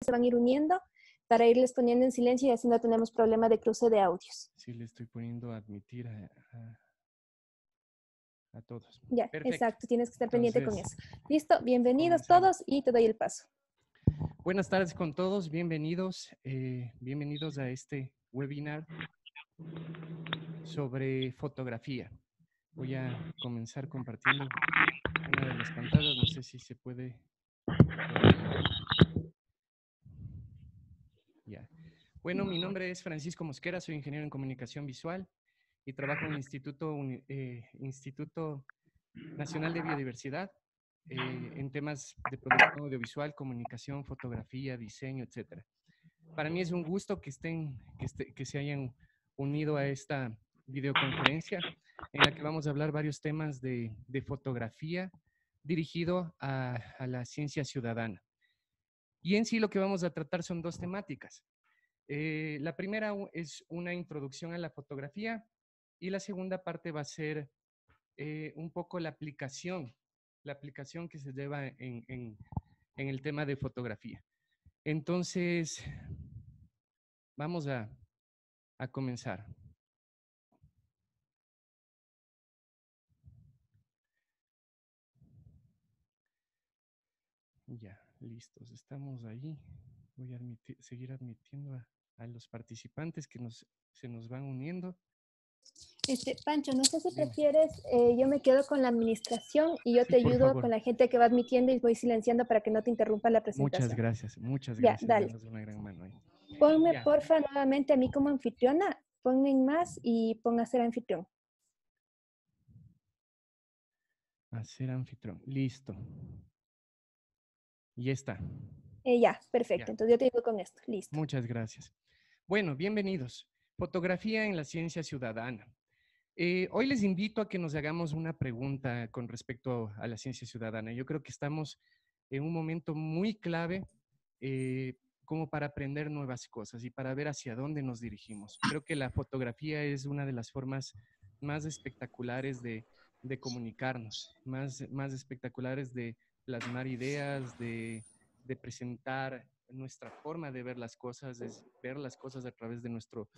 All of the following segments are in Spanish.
se van a ir uniendo para irles poniendo en silencio y así no tenemos problema de cruce de audios. Sí, le estoy poniendo a admitir a, todos. Ya, exacto, tienes que estar pendiente con eso. Listo, bienvenidos todos y te doy el paso. Buenas tardes con todos, bienvenidos, eh, bienvenidos a este webinar sobre fotografía. Voy a comenzar compartiendo una de las pantallas, no sé si se puede Bueno, mi nombre es Francisco Mosquera, soy ingeniero en comunicación visual y trabajo en el Instituto, eh, Nacional de Biodiversidad eh, en temas de producción audiovisual, comunicación, fotografía, diseño, etc. Para mí es un gusto que, estén, este, que, se hayan unido a esta videoconferencia en la que vamos a hablar varios temas de, fotografía dirigido a la ciencia ciudadana. Y en sí lo que vamos a tratar son dos temáticas. Eh, la primera es una introducción a la fotografía y la segunda parte va a ser eh, un poco la aplicación, la aplicación que se lleva en, el tema de fotografía. Entonces, vamos a, comenzar. Ya, listos, estamos ahí. Voy a seguir admitiendo a a los participantes que nos, se nos van uniendo. Este, Pancho, no sé si prefieres, eh, yo me quedo con la administración y yo te ayudo con la gente que va admitiendo y voy silenciando para que no te interrumpa la presentación. Muchas gracias, muchas gracias. Ya, Ponme, porfa, nuevamente a mí como anfitriona, ponme más y pon a ser anfitrión. A ser anfitrión, listo. Y está. Eh, ya, perfecto. Entonces yo te digo con esto. Listo. Muchas gracias. Bueno, bienvenidos. Fotografía en la ciencia ciudadana. Eh, hoy les invito a que nos hagamos una pregunta con respecto a la ciencia ciudadana. Yo creo que estamos en un momento muy clave eh, como para aprender nuevas cosas y para ver hacia dónde nos dirigimos. Creo que la fotografía es una de las formas más espectaculares de, de comunicarnos, más, más espectaculares de plasmar ideas, de de presentar nuestra forma de ver las cosas, es ver las cosas a través de nuestro,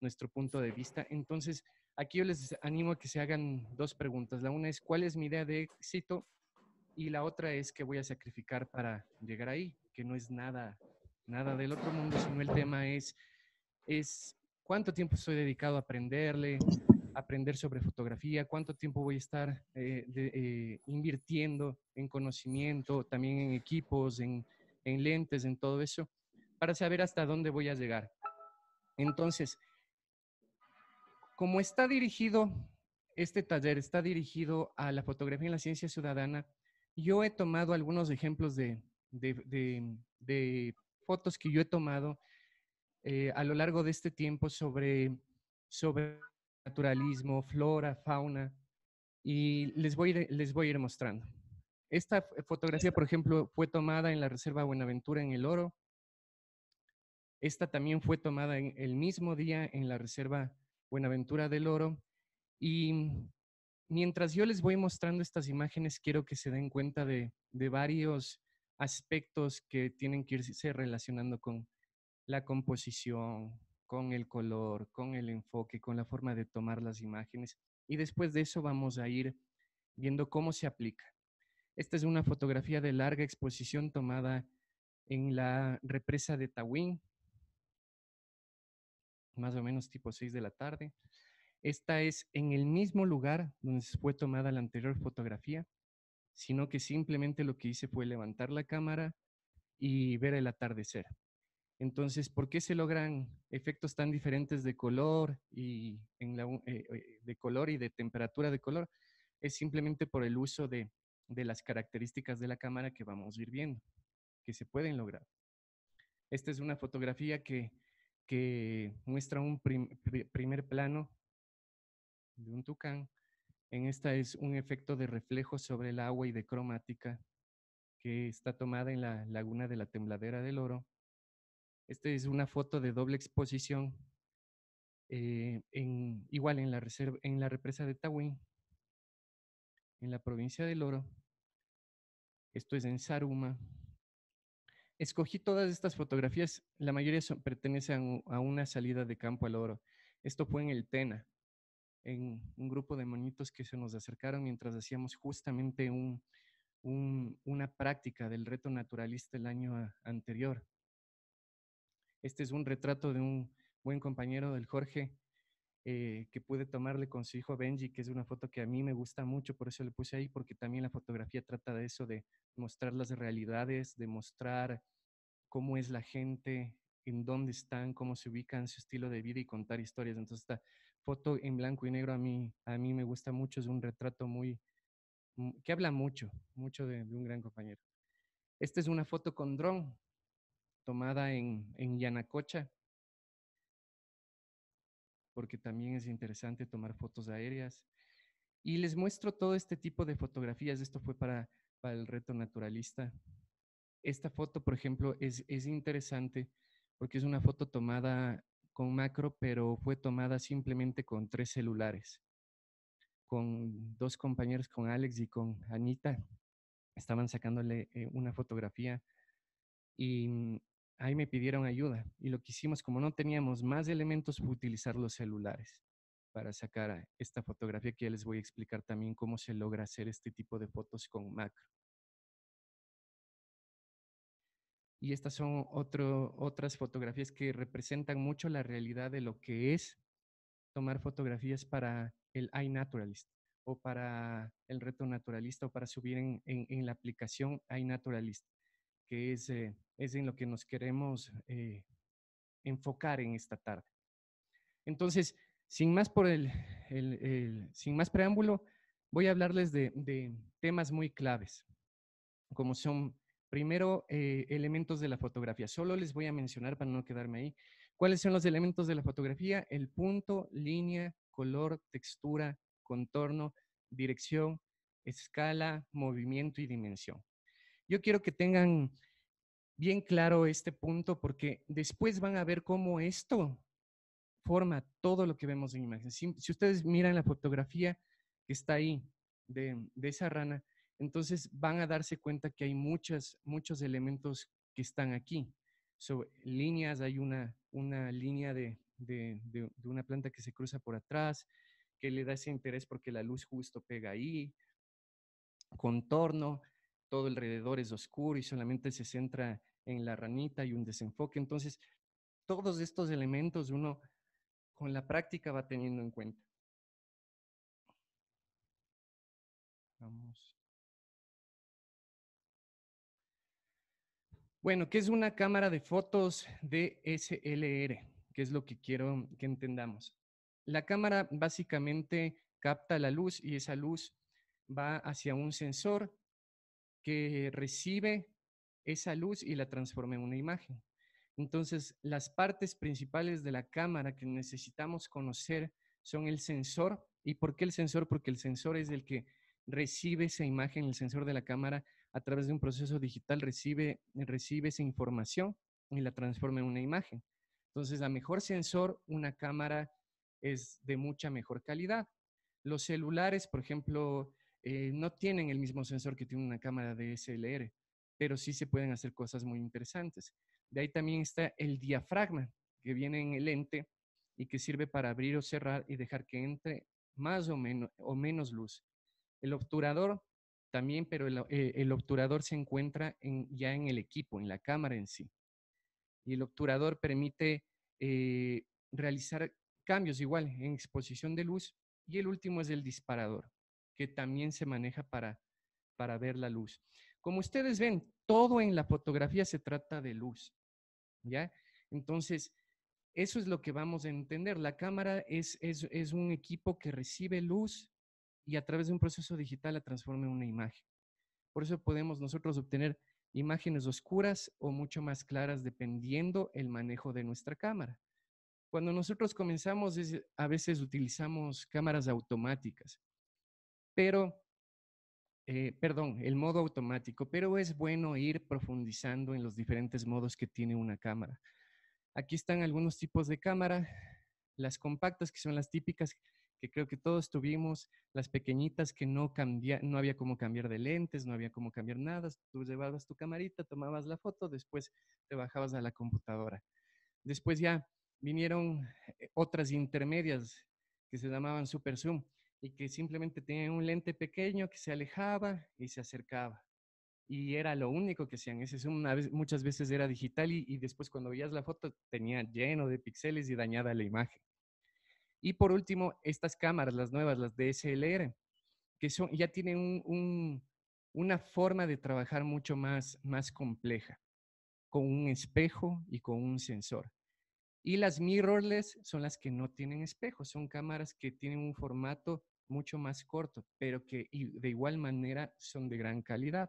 nuestro punto de vista. Entonces, aquí yo les animo a que se hagan dos preguntas. La una es, ¿cuál es mi idea de éxito? Y la otra es, ¿qué voy a sacrificar para llegar ahí? Que no es nada, nada del otro mundo, sino el tema es, es cuánto tiempo estoy dedicado a aprenderle, aprender sobre fotografía, cuánto tiempo voy a estar eh, eh, invirtiendo en conocimiento, también en equipos, en en lentes, en todo eso, para saber hasta dónde voy a llegar. Entonces, como está dirigido este taller, está dirigido a la fotografía en la ciencia ciudadana, yo he tomado algunos ejemplos de, fotos que yo he tomado eh, a lo largo de este tiempo sobre, sobre naturalismo, flora, fauna, y les voy, les voy a ir mostrando. Esta eh, fotografía, por ejemplo, fue tomada en la Reserva Buenaventura en El Oro. Esta también fue tomada en el mismo día en la Reserva Buenaventura del Oro. Y mm, mientras yo les voy mostrando estas imágenes, quiero que se den cuenta de, de varios aspectos que tienen que irse relacionando con la composición, con el color, con el enfoque, con la forma de tomar las imágenes. Y después de eso vamos a ir viendo cómo se aplica. Esta es una fotografía de larga exposición tomada en la represa de Tawin, más o menos tipo 6 de la tarde. Esta es en el mismo lugar donde se fue tomada la anterior fotografía, sino que simplemente lo que hice fue levantar la cámara y ver el atardecer. Entonces, ¿por qué se logran efectos tan diferentes de color y eh, eh, de color y de temperatura de color? Es simplemente por el uso de de las características de la cámara que vamos a ir viendo, que se pueden lograr. Esta es una fotografía que, muestra un primer plano de un tucán. En esta es un efecto de reflejo sobre el agua y de cromática que está tomada en la laguna de la Tembladera del Oro. Esta es una foto de doble exposición, eh, igual en la, en la represa de Tawin, en la provincia del Oro, esto es en Saruma. Escogí todas estas fotografías, la mayoría pertenecen a una salida de campo al Oro. Esto fue en el Tena, en un grupo de monitos que se nos acercaron mientras hacíamos justamente una práctica del reto naturalista el año anterior. Este es un retrato de un buen compañero del Jorge eh, que puede tomarle con su hijo Benji, que es una foto que a mí me gusta mucho, por eso le puse ahí, porque también la fotografía trata de eso, de mostrar las realidades, de mostrar cómo es la gente, en dónde están, cómo se ubican, su estilo de vida y contar historias. Entonces esta foto en blanco y negro a mí, a mí me gusta mucho, es un retrato muy, que habla mucho, mucho de, un gran compañero. Esta es una foto con dron tomada en, en Yanacocha, porque también es interesante tomar fotos aéreas. Y les muestro todo este tipo de fotografías. Esto fue para, el reto naturalista. Esta foto, por ejemplo, es, es interesante porque es una foto tomada con macro, pero fue tomada simplemente con tres celulares, con dos compañeros, con Alex y con Anita. Estaban sacándole eh, una fotografía y ahí me pidieron ayuda y lo que hicimos, como no teníamos más elementos, fue utilizar los celulares para sacar esta fotografía que ya les voy a explicar también cómo se logra hacer este tipo de fotos con macro. Y estas son otro, otras fotografías que representan mucho la realidad de lo que es tomar fotografías para el iNaturalist o para el reto naturalista o para subir en la aplicación iNaturalist que eh, es, en lo que nos queremos eh, enfocar en esta tarde. Entonces, sin más, por el, sin más preámbulo, voy a hablarles de, temas muy claves, como son, primero, eh, elementos de la fotografía. Solo les voy a mencionar para no quedarme ahí. ¿Cuáles son los elementos de la fotografía? El punto, línea, color, textura, contorno, dirección, escala, movimiento y dimensión. Yo quiero que tengan bien claro este punto porque después van a ver cómo esto forma todo lo que vemos en imagen. Si, ustedes miran la fotografía que está ahí de, esa rana, entonces van a darse cuenta que hay muchas, muchos elementos que están aquí. So, líneas, hay una, línea de, de, una planta que se cruza por atrás, que le da ese interés porque la luz justo pega ahí. Contorno, todo alrededor es oscuro y solamente se centra en la ranita y un desenfoque. Entonces, todos estos elementos uno con la práctica va teniendo en cuenta. Vamos. Bueno, ¿qué es una cámara de fotos DSLR? ¿Qué es lo que quiero que entendamos? La cámara básicamente capta la luz y esa luz va hacia un sensor que recibe esa luz y la transforma en una imagen. Entonces, las partes principales de la cámara que necesitamos conocer son el sensor. ¿Y por qué el sensor? Porque el sensor es el que recibe esa imagen, el sensor de la cámara a través de un proceso digital recibe, recibe esa información y la transforma en una imagen. Entonces, a mejor sensor, una cámara es de mucha mejor calidad. Los celulares, por ejemplo, eh, no tienen el mismo sensor que tiene una cámara de pero sí se pueden hacer cosas muy interesantes. De ahí también está el diafragma, que viene en el lente y que sirve para abrir o cerrar y dejar que entre más o menos, o menos luz. El obturador también, pero el, eh, obturador se encuentra ya en el equipo, en la cámara en sí. Y el obturador permite eh, realizar cambios igual en exposición de luz. Y el último es el disparador que también se maneja para, para ver la luz. Como ustedes ven, todo en la fotografía se trata de luz, ¿ya? Entonces, eso es lo que vamos a entender. La cámara es, es, es un equipo que recibe luz y a través de un proceso digital la transforma en una imagen. Por eso podemos nosotros obtener imágenes oscuras o mucho más claras dependiendo el manejo de nuestra cámara. Cuando nosotros comenzamos, a veces utilizamos cámaras automáticas pero, eh, perdón, el modo automático, pero es bueno ir profundizando en los diferentes modos que tiene una cámara. Aquí están algunos tipos de cámara, las compactas que son las típicas que creo que todos tuvimos, las pequeñitas que no cambia, no había cómo cambiar de lentes, no había cómo cambiar nada, tú llevabas tu camarita, tomabas la foto, después te bajabas a la computadora. Después ya vinieron eh, otras intermedias que se llamaban Super y que simplemente tenía un lente pequeño que se alejaba y se acercaba. Y era lo único que hacían. Ese una vez, muchas veces era digital y, después cuando veías la foto tenía lleno de píxeles y dañada la imagen. Y por último, estas cámaras, las nuevas, las DSLR, que son, ya tienen una forma de trabajar mucho más, más compleja, con un espejo y con un sensor. Y las mirrorless son las que no tienen espejos, son cámaras que tienen un formato mucho más corto, pero que de igual manera son de gran calidad.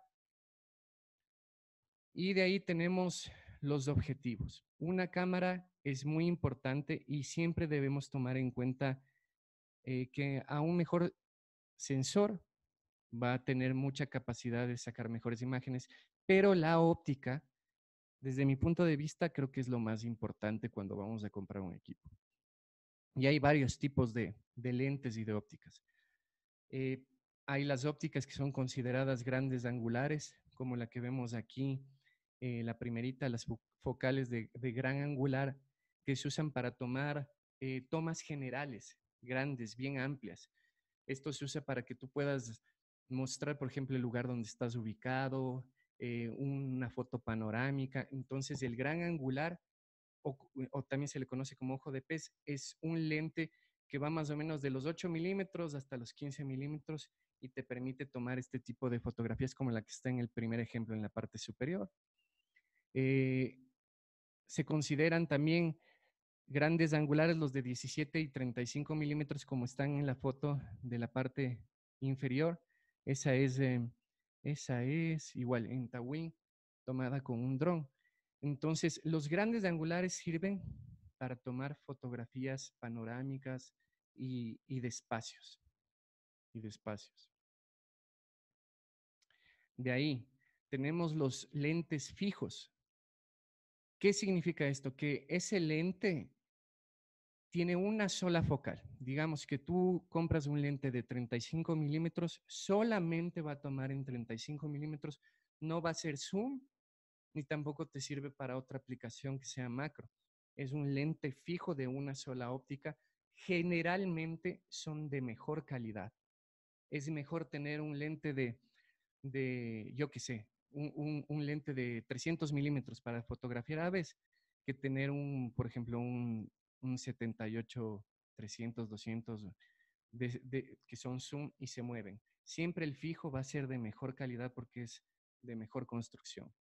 Y de ahí tenemos los objetivos. Una cámara es muy importante y siempre debemos tomar en cuenta eh, que a un mejor sensor va a tener mucha capacidad de sacar mejores imágenes, pero la óptica desde mi punto de vista, creo que es lo más importante cuando vamos a comprar un equipo. Y hay varios tipos de, lentes y de ópticas. Eh, hay las ópticas que son consideradas grandes angulares, como la que vemos aquí, eh, la primerita, las focales de, gran angular, que se usan para tomar eh, tomas generales, grandes, bien amplias. Esto se usa para que tú puedas mostrar, por ejemplo, el lugar donde estás ubicado, eh, una foto panorámica. Entonces, el gran angular, eh, o, también se le conoce como ojo de pez, es un lente que va más o menos de los 8 milímetros hasta los 15 milímetros y te permite tomar este tipo de fotografías como la que está en el primer ejemplo en la parte superior. Eh, se consideran también grandes angulares los de 17 y 35 milímetros como están en la foto de la parte inferior. Esa es em, esa es igual en Tawin, tomada con un dron. Entonces, los grandes angulares sirven para tomar fotografías panorámicas y, y de espacios. Y de espacios. De ahí tenemos los lentes fijos. ¿Qué significa esto? Que ese lente tiene una sola focal. Digamos que tú compras un lente de 35 milímetros, solamente va a tomar en 35 milímetros, no va a ser zoom, ni tampoco te sirve para otra aplicación que sea macro. Es un lente fijo de una sola óptica. Generalmente son de mejor calidad. Es mejor tener un lente de, yo qué sé, un, un lente de 300 milímetros para fotografiar aves que tener un, por ejemplo, un un 78, 300, 200, que son zoom y se mueven. Siempre el fijo va a ser de mejor calidad porque es de mejor construcción.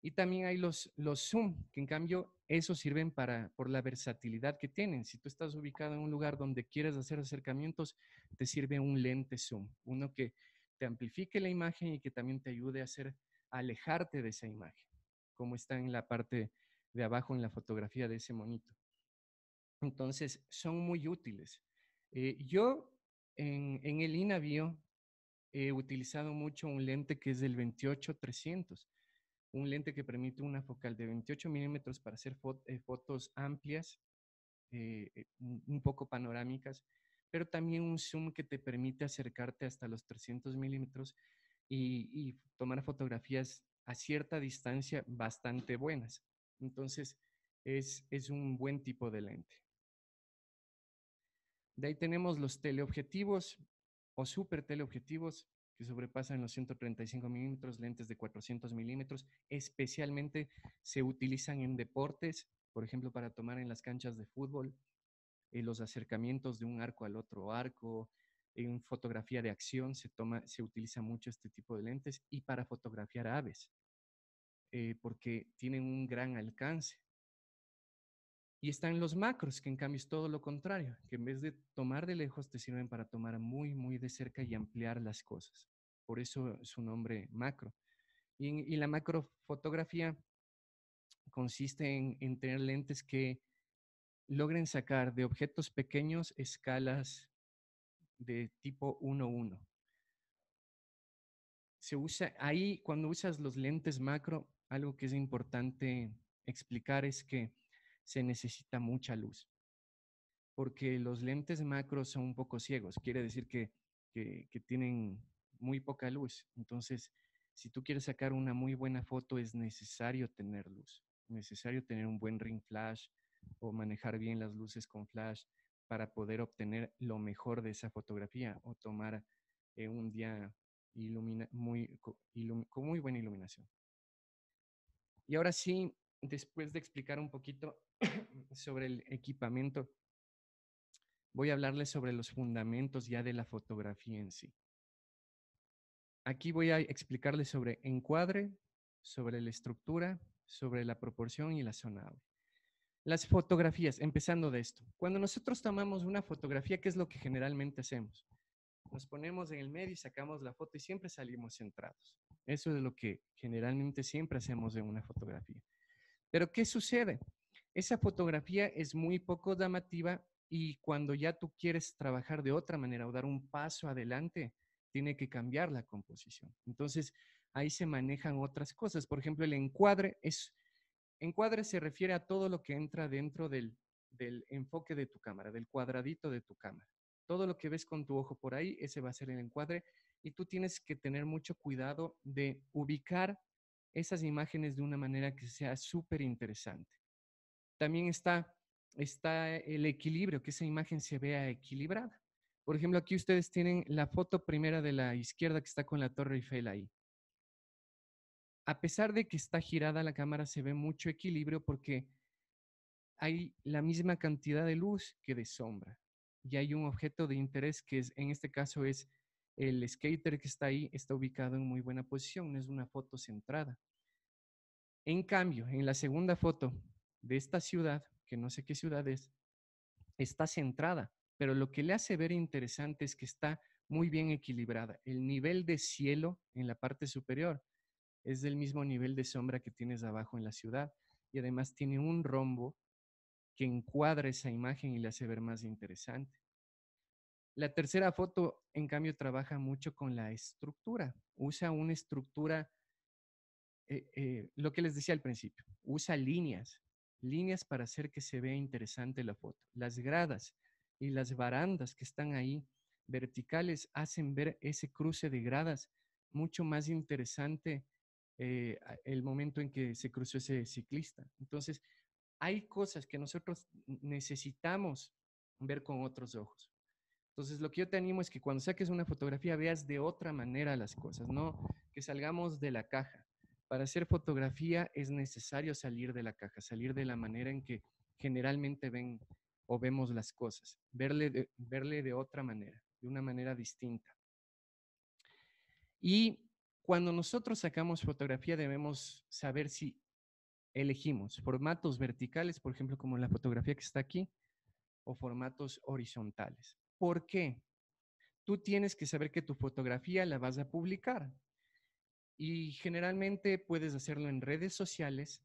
Y también hay los, los zoom, que en cambio esos sirven para, por la versatilidad que tienen. Si tú estás ubicado en un lugar donde quieres hacer acercamientos, te sirve un lente zoom, uno que te amplifique la imagen y que también te ayude a, hacer, a alejarte de esa imagen, como está en la parte de abajo en la fotografía de ese monito. Entonces, son muy útiles. Eh, yo en, el INAVIO he utilizado mucho un lente que es del 28-300, un lente que permite una focal de 28 milímetros para hacer eh, fotos amplias, eh, un poco panorámicas, pero también un zoom que te permite acercarte hasta los 300 milímetros y, tomar fotografías a cierta distancia bastante buenas. Entonces, es un buen tipo de lente. De ahí tenemos los teleobjetivos o super teleobjetivos que sobrepasan los 135 milímetros, lentes de 400 milímetros, especialmente se utilizan en deportes, por ejemplo, para tomar en las canchas de fútbol, eh, los acercamientos de un arco al otro arco, en fotografía de acción se, toma, se utiliza mucho este tipo de lentes y para fotografiar aves, eh, porque tienen un gran alcance. Y están los macros, que en cambio es todo lo contrario, que en vez de tomar de lejos te sirven para tomar muy, muy de cerca y ampliar las cosas. Por eso su nombre macro. Y, la macrofotografía consiste en, tener lentes que logren sacar de objetos pequeños escalas de tipo 1-1. Se usa ahí, cuando usas los lentes macro, algo que es importante explicar es que se necesita mucha luz, porque los lentes macros son un poco ciegos, quiere decir que, tienen muy poca luz. Entonces, si tú quieres sacar una muy buena foto, es necesario tener luz, necesario tener un buen ring flash o manejar bien las luces con flash para poder obtener lo mejor de esa fotografía o tomar eh, un día ilumina, muy, con muy buena iluminación. Y ahora sí, después de explicar un poquito sobre el equipamiento, voy a hablarles sobre los fundamentos ya de la fotografía en sí. Aquí voy a explicarles sobre encuadre, sobre la estructura, sobre la proporción y la zona Las fotografías, empezando de esto. Cuando nosotros tomamos una fotografía, ¿qué es lo que generalmente hacemos? Nos ponemos en el medio y sacamos la foto y siempre salimos centrados. Eso es lo que generalmente siempre hacemos en una fotografía. Pero ¿qué sucede? Esa fotografía es muy poco llamativa y cuando ya tú quieres trabajar de otra manera o dar un paso adelante, tiene que cambiar la composición. Entonces, ahí se manejan otras cosas. Por ejemplo, el encuadre es... Encuadre se refiere a todo lo que entra dentro del, del enfoque de tu cámara, del cuadradito de tu cámara. Todo lo que ves con tu ojo por ahí, ese va a ser el encuadre. Y tú tienes que tener mucho cuidado de ubicar esas imágenes de una manera que sea súper interesante también está, está el equilibrio, que esa imagen se vea equilibrada. Por ejemplo, aquí ustedes tienen la foto primera de la izquierda que está con la Torre Eiffel ahí. A pesar de que está girada la cámara, se ve mucho equilibrio porque hay la misma cantidad de luz que de sombra. Y hay un objeto de interés que es, en este caso es el skater que está ahí, está ubicado en muy buena posición, es una foto centrada. En cambio, en la segunda foto, de esta ciudad, que no sé qué ciudad es, está centrada, pero lo que le hace ver interesante es que está muy bien equilibrada. El nivel de cielo en la parte superior es del mismo nivel de sombra que tienes abajo en la ciudad y además tiene un rombo que encuadra esa imagen y le hace ver más interesante. La tercera foto, en cambio, trabaja mucho con la estructura. Usa una estructura, eh, eh, lo que les decía al principio, usa líneas, líneas para hacer que se vea interesante la foto. Las gradas y las barandas que están ahí verticales hacen ver ese cruce de gradas mucho más interesante eh, el momento en que se cruzó ese ciclista. Entonces, hay cosas que nosotros necesitamos ver con otros ojos. Entonces, lo que yo te animo es que cuando saques una fotografía veas de otra manera las cosas, no que salgamos de la caja para hacer fotografía es necesario salir de la caja, salir de la manera en que generalmente ven o vemos las cosas, verle de, verle de otra manera, de una manera distinta. Y cuando nosotros sacamos fotografía debemos saber si elegimos formatos verticales, por ejemplo, como la fotografía que está aquí, o formatos horizontales. ¿Por qué? Tú tienes que saber que tu fotografía la vas a publicar. Y generalmente puedes hacerlo en redes sociales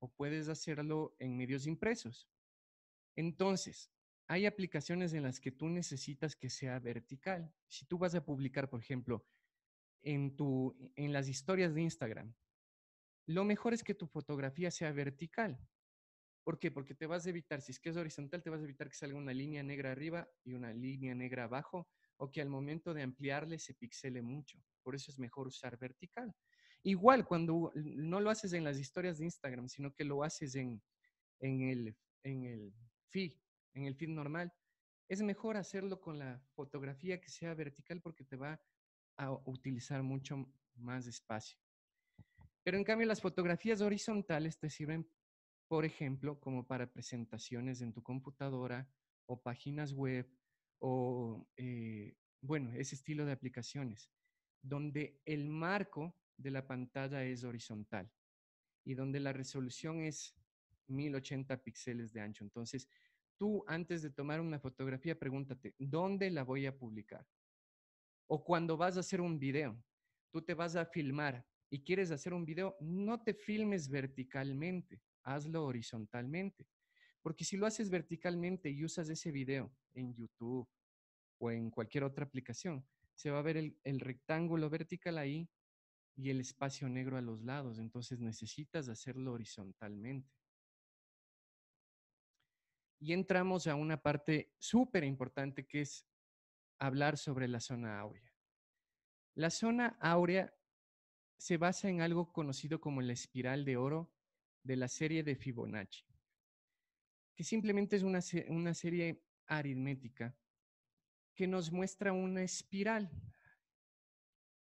o puedes hacerlo en medios impresos. Entonces, hay aplicaciones en las que tú necesitas que sea vertical. Si tú vas a publicar, por ejemplo, en, tu, en las historias de Instagram, lo mejor es que tu fotografía sea vertical. ¿Por qué? Porque te vas a evitar, si es que es horizontal, te vas a evitar que salga una línea negra arriba y una línea negra abajo o que al momento de ampliarle se pixele mucho. Por eso es mejor usar vertical. Igual cuando no lo haces en las historias de Instagram, sino que lo haces en, el, en el feed, en el feed normal, es mejor hacerlo con la fotografía que sea vertical porque te va a utilizar mucho más espacio. Pero en cambio las fotografías horizontales te sirven, por ejemplo, como para presentaciones en tu computadora o páginas web o, eh, bueno, ese estilo de aplicaciones, donde el marco de la pantalla es horizontal y donde la resolución es 1080 píxeles de ancho. Entonces, tú antes de tomar una fotografía, pregúntate, ¿dónde la voy a publicar? O cuando vas a hacer un video, tú te vas a filmar y quieres hacer un video, no te filmes verticalmente, hazlo horizontalmente. Porque si lo haces verticalmente y usas ese video en YouTube o en cualquier otra aplicación, se va a ver el, rectángulo vertical ahí y el espacio negro a los lados. Entonces necesitas hacerlo horizontalmente. Y entramos a una parte súper importante que es hablar sobre la zona áurea. La zona áurea se basa en algo conocido como la espiral de oro de la serie de Fibonacci que simplemente es una, serie aritmética que nos muestra una espiral.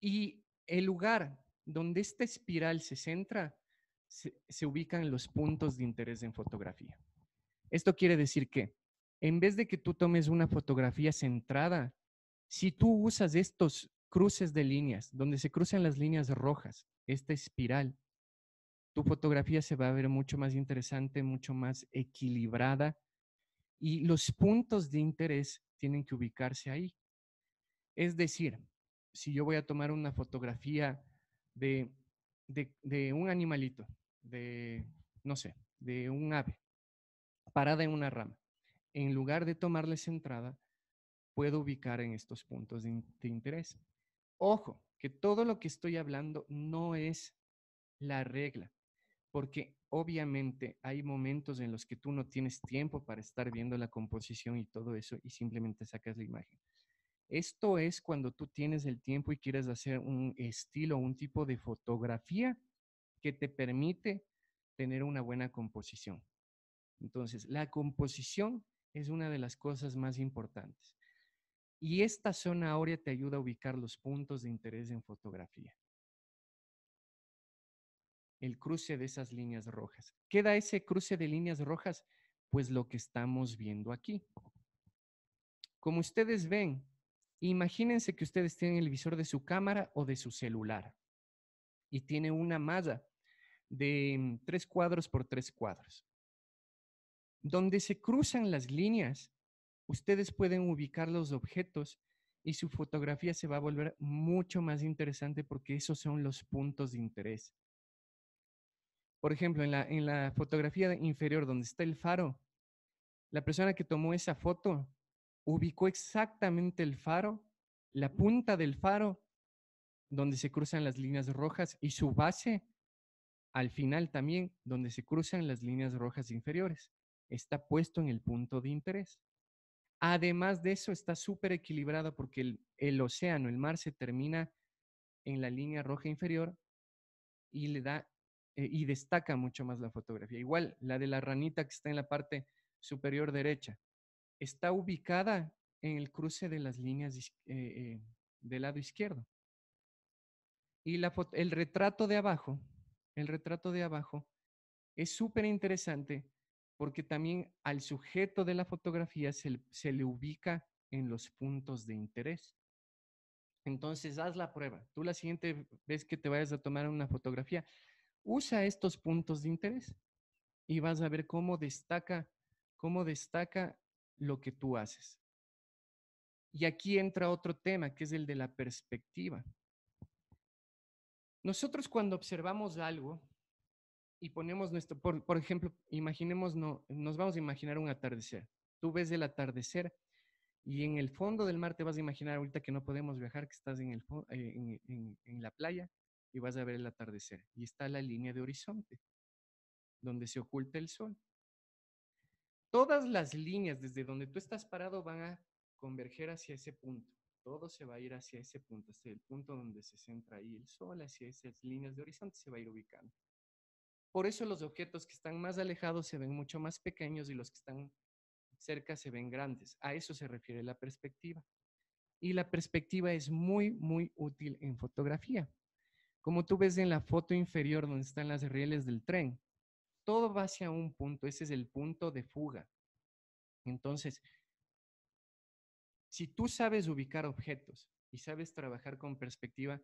Y el lugar donde esta espiral se centra, se, se ubican los puntos de interés en fotografía. Esto quiere decir que en vez de que tú tomes una fotografía centrada, si tú usas estos cruces de líneas, donde se cruzan las líneas rojas, esta espiral, tu fotografía se va a ver mucho más interesante, mucho más equilibrada y los puntos de interés tienen que ubicarse ahí. Es decir, si yo voy a tomar una fotografía de, un animalito, de, no sé, de un ave, parada en una rama, en lugar de tomarle centrada, puedo ubicar en estos puntos de, interés. Ojo, que todo lo que estoy hablando no es la regla porque obviamente hay momentos en los que tú no tienes tiempo para estar viendo la composición y todo eso y simplemente sacas la imagen. Esto es cuando tú tienes el tiempo y quieres hacer un estilo, un tipo de fotografía que te permite tener una buena composición. Entonces, la composición es una de las cosas más importantes. Y esta zona aurea te ayuda a ubicar los puntos de interés en fotografía el cruce de esas líneas rojas. ¿Qué da ese cruce de líneas rojas? Pues lo que estamos viendo aquí. Como ustedes ven, imagínense que ustedes tienen el visor de su cámara o de su celular y tiene una malla de mm, tres cuadros por tres cuadros. Donde se cruzan las líneas, ustedes pueden ubicar los objetos y su fotografía se va a volver mucho más interesante porque esos son los puntos de interés. Por ejemplo, en la, fotografía inferior donde está el faro, la persona que tomó esa foto ubicó exactamente el faro, la punta del faro, donde se cruzan las líneas rojas y su base al final también, donde se cruzan las líneas rojas inferiores. Está puesto en el punto de interés. Además de eso, está súper equilibrado porque el, el, océano, el mar, se termina en la línea roja inferior y le da eh, y destaca mucho más la fotografía. Igual, la de la ranita que está en la parte superior derecha, está ubicada en el cruce de las líneas eh, eh, del lado izquierdo. Y la el retrato de abajo, el retrato de abajo es súper interesante porque también al sujeto de la fotografía se, se, le ubica en los puntos de interés. Entonces, haz la prueba. Tú la siguiente vez que te vayas a tomar una fotografía, usa estos puntos de interés y vas a ver cómo destaca, cómo destaca lo que tú haces. Y aquí entra otro tema, que es el de la perspectiva. Nosotros cuando observamos algo y ponemos nuestro, por, ejemplo, imaginemos, no, nos vamos a imaginar un atardecer. Tú ves el atardecer y en el fondo del mar te vas a imaginar ahorita que no podemos viajar, que estás en, eh, en la playa, y vas a ver el atardecer. Y está la línea de horizonte, donde se oculta el sol. Todas las líneas desde donde tú estás parado van a converger hacia ese punto. Todo se va a ir hacia ese punto, hacia el punto donde se centra ahí el sol, hacia esas líneas de horizonte se va a ir ubicando. Por eso los objetos que están más alejados se ven mucho más pequeños y los que están cerca se ven grandes. A eso se refiere la perspectiva. Y la perspectiva es muy, muy útil en fotografía. Como tú ves en la foto inferior donde están las rieles del tren, todo va hacia un punto, ese es el punto de fuga. Entonces, si tú sabes ubicar objetos y sabes trabajar con perspectiva,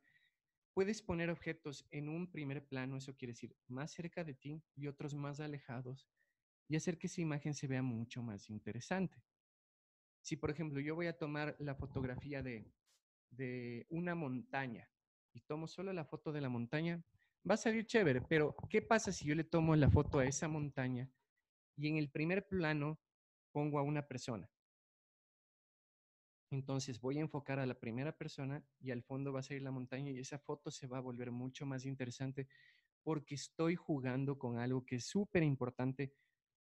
puedes poner objetos en un primer plano, eso quiere decir más cerca de ti y otros más alejados, y hacer que esa imagen se vea mucho más interesante. Si, por ejemplo, yo voy a tomar la fotografía de, de una montaña, y tomo solo la foto de la montaña, va a salir chévere, pero ¿qué pasa si yo le tomo la foto a esa montaña y en el primer plano pongo a una persona? Entonces voy a enfocar a la primera persona y al fondo va a salir la montaña y esa foto se va a volver mucho más interesante porque estoy jugando con algo que es súper importante,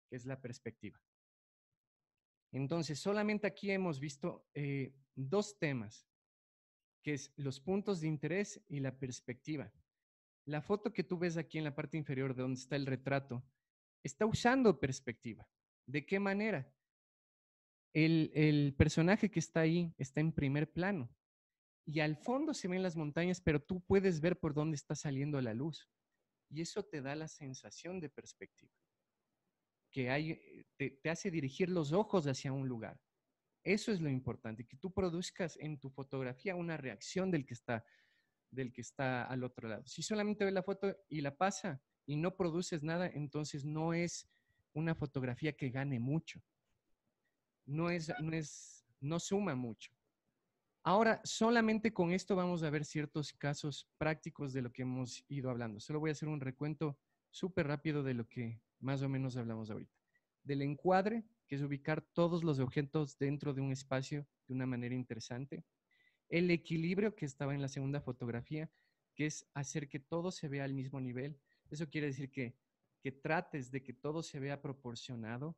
que es la perspectiva. Entonces, solamente aquí hemos visto eh, dos temas que es los puntos de interés y la perspectiva. La foto que tú ves aquí en la parte inferior de donde está el retrato está usando perspectiva. ¿De qué manera? El, personaje que está ahí está en primer plano y al fondo se ven las montañas, pero tú puedes ver por dónde está saliendo la luz. Y eso te da la sensación de perspectiva, que eh, te hace dirigir los ojos hacia un lugar. Eso es lo importante, que tú produzcas en tu fotografía una reacción del que está, del que está al otro lado. Si solamente ve la foto y la pasa y no produces nada, entonces no es una fotografía que gane mucho. No es, no no suma mucho. Ahora, solamente con esto vamos a ver ciertos casos prácticos de lo que hemos ido hablando. Solo voy a hacer un recuento súper rápido de lo que más o menos hablamos ahorita del encuadre, que es ubicar todos los objetos dentro de un espacio de una manera interesante. El equilibrio que estaba en la segunda fotografía, que es hacer que todo se vea al mismo nivel. Eso quiere decir que, que trates de que todo se vea proporcionado,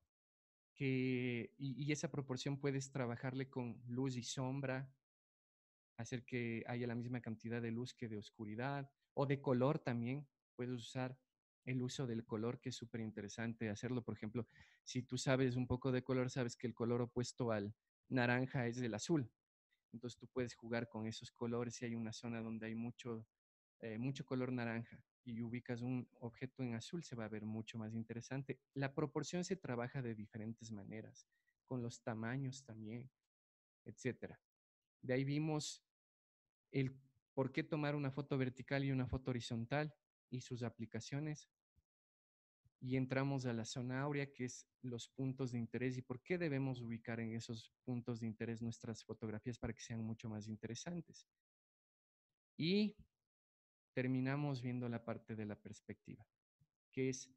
que, y, y esa proporción puedes trabajarle con luz y sombra, hacer que haya la misma cantidad de luz que de oscuridad, o de color también. Puedes usar el uso del color, que es súper interesante hacerlo. Por ejemplo, si tú sabes un poco de color, sabes que el color opuesto al naranja es el azul. Entonces tú puedes jugar con esos colores si hay una zona donde hay mucho, eh, mucho color naranja y ubicas un objeto en azul, se va a ver mucho más interesante. La proporción se trabaja de diferentes maneras, con los tamaños también, etc. De ahí vimos el por qué tomar una foto vertical y una foto horizontal y sus aplicaciones y entramos a la zona áurea, que es los puntos de interés y por qué debemos ubicar en esos puntos de interés nuestras fotografías para que sean mucho más interesantes. Y terminamos viendo la parte de la perspectiva, que es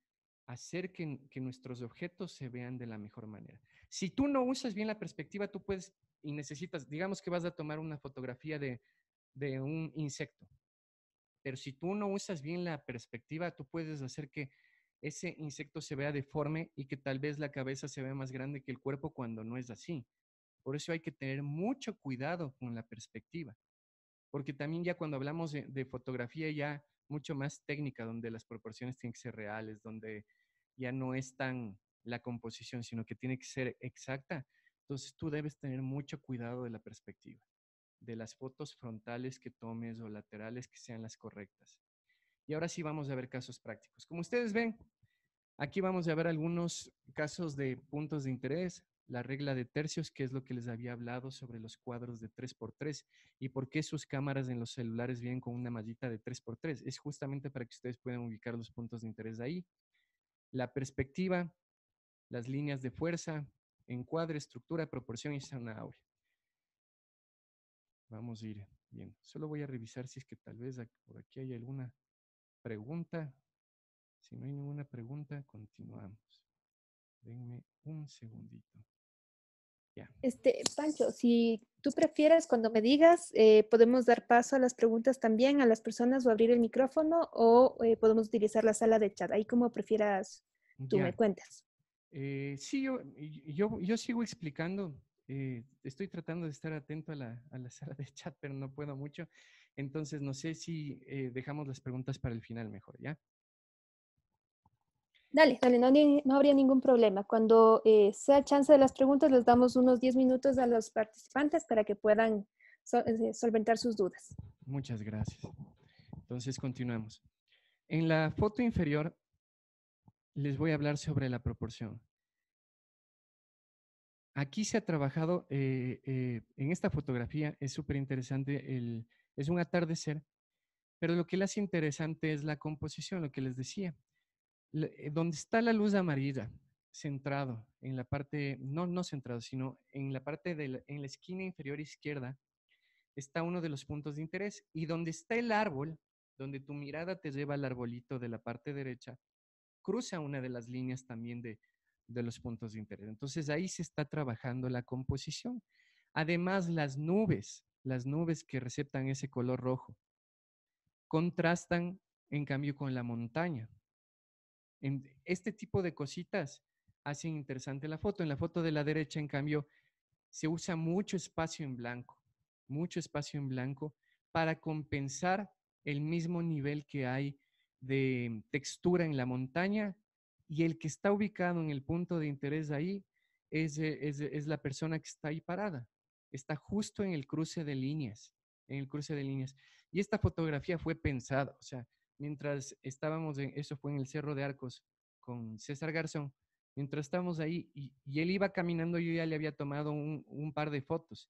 hacer que, que nuestros objetos se vean de la mejor manera. Si tú no usas bien la perspectiva, tú puedes y necesitas, digamos que vas a tomar una fotografía de, de un insecto, pero si tú no usas bien la perspectiva, tú puedes hacer que ese insecto se vea deforme y que tal vez la cabeza se vea más grande que el cuerpo cuando no es así. Por eso hay que tener mucho cuidado con la perspectiva, porque también ya cuando hablamos de, fotografía ya mucho más técnica, donde las proporciones tienen que ser reales, donde ya no es tan la composición, sino que tiene que ser exacta. Entonces tú debes tener mucho cuidado de la perspectiva, de las fotos frontales que tomes o laterales que sean las correctas. Y ahora sí vamos a ver casos prácticos. Como ustedes ven, Aquí vamos a ver algunos casos de puntos de interés, la regla de tercios, que es lo que les había hablado sobre los cuadros de 3x3 y por qué sus cámaras en los celulares vienen con una mallita de 3x3. Es justamente para que ustedes puedan ubicar los puntos de interés ahí. La perspectiva, las líneas de fuerza, encuadre, estructura, proporción y zanahoria. Vamos a ir bien. Solo voy a revisar si es que tal vez por aquí hay alguna pregunta. Si no hay ninguna pregunta, continuamos. Denme un segundito. Ya. Este, Pancho, si tú prefieres, cuando me digas, eh, podemos dar paso a las preguntas también a las personas o abrir el micrófono o eh, podemos utilizar la sala de chat. Ahí como prefieras, tú me cuentas. Eh, sí, yo, yo, yo, sigo explicando. Eh, estoy tratando de estar atento a la, a la, sala de chat, pero no puedo mucho. Entonces, no sé si dejamos las preguntas para el final mejor, ¿ya? Dale, dale, no, habría ningún problema. Cuando eh, sea chance de las preguntas, les damos unos 10 minutos a los participantes para que puedan eh, solventar sus dudas. Muchas gracias. Entonces, continuamos. En la foto inferior, les voy a hablar sobre la proporción. Aquí se ha trabajado, eh, en esta fotografía es súper interesante, es un atardecer, pero lo que le hace interesante es la composición, lo que les decía. Eh, donde está la luz amarilla, centrado en la parte, no, no centrado, sino en la parte de en la esquina inferior izquierda, está uno de los puntos de interés. Y donde está el árbol, donde tu mirada te lleva al arbolito de la parte derecha, cruza una de las líneas también de, de los puntos de interés. Entonces ahí se está trabajando la composición. Además, las nubes, las nubes que receptan ese color rojo, contrastan en cambio con la montaña este tipo de cositas hacen interesante la foto. En la foto de la derecha, en cambio, se usa mucho espacio en blanco, mucho espacio en blanco para compensar el mismo nivel que hay de textura en la montaña y el que está ubicado en el punto de interés ahí eh, es, es la persona que está ahí parada. Está justo en el cruce de líneas, en el cruce de líneas. Y esta fotografía fue pensada, o sea, mientras estábamos en, eso fue en el Cerro de Arcos con César Garzón, mientras estábamos ahí y, él iba caminando, yo ya le había tomado un, par de fotos.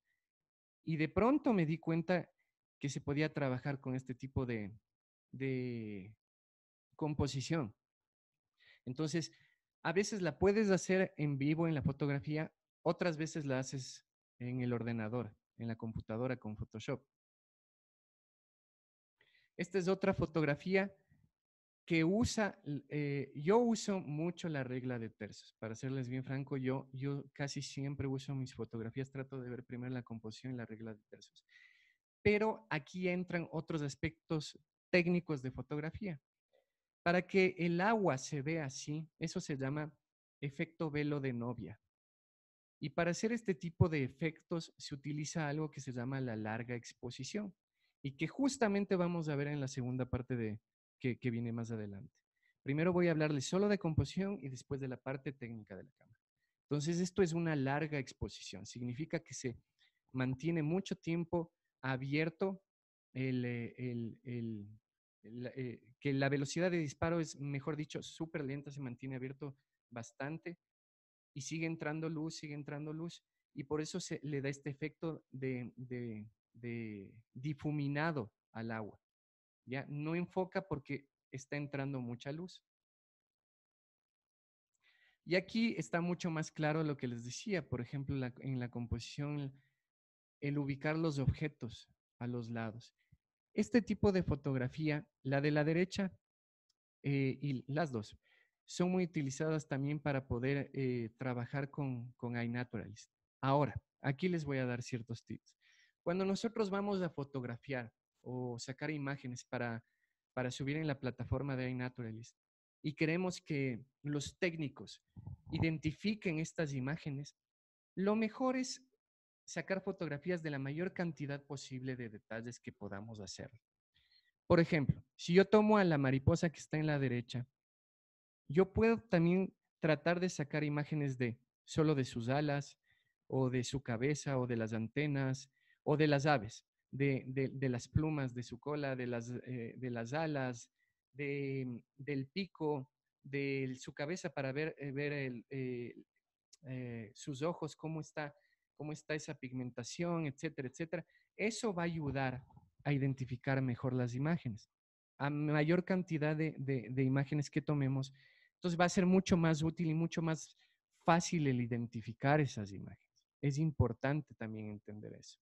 Y de pronto me di cuenta que se podía trabajar con este tipo de composición. Entonces, a veces la puedes hacer en vivo en la fotografía, otras veces la haces en el ordenador, en la computadora con Photoshop. Esta es otra fotografía que usa, eh, yo uso mucho la regla de tercios. Para serles bien franco, yo, yo casi siempre uso mis fotografías, trato de ver primero la composición y la regla de tercios. Pero aquí entran otros aspectos técnicos de fotografía. Para que el agua se vea así, eso se llama efecto velo de novia. Y para hacer este tipo de efectos se utiliza algo que se llama la larga exposición y que justamente vamos a ver en la segunda parte de, que, viene más adelante. Primero voy a hablarles solo de composición y después de la parte técnica de la cámara. Entonces, esto es una larga exposición. Significa que se mantiene mucho tiempo abierto eh, eh, que la velocidad de disparo es, mejor dicho, súper lenta, se mantiene abierto bastante y sigue entrando luz, sigue entrando luz. Y por eso se le da este efecto de, de difuminado al agua. Ya no enfoca porque está entrando mucha luz. Y aquí está mucho más claro lo que les decía, por ejemplo, en la composición, el ubicar los objetos a los lados. Este tipo de fotografía, la de la derecha eh, y las dos, son muy utilizadas también para poder eh, trabajar con, con iNaturalist. Ahora, aquí les voy a dar ciertos tips. Cuando nosotros vamos a fotografiar o sacar imágenes para, para subir en la plataforma de iNaturalist y queremos que los técnicos identifiquen estas imágenes, lo mejor es sacar fotografías de la mayor cantidad posible de detalles que podamos hacer. Por ejemplo, si yo tomo a la mariposa que está en la derecha, yo puedo también tratar de sacar imágenes de solo de sus alas o de su cabeza o de las antenas o de las aves, de, de, las plumas de su cola, de las, eh, de las alas, de, mm, del pico, de su cabeza para ver, eh, ver eh, sus ojos, cómo está, cómo está esa pigmentación, etcétera, etcétera. Eso va a ayudar a identificar mejor las imágenes. A mayor cantidad de, de imágenes que tomemos, entonces va a ser mucho más útil y mucho más fácil el identificar esas imágenes. Es importante también entender eso.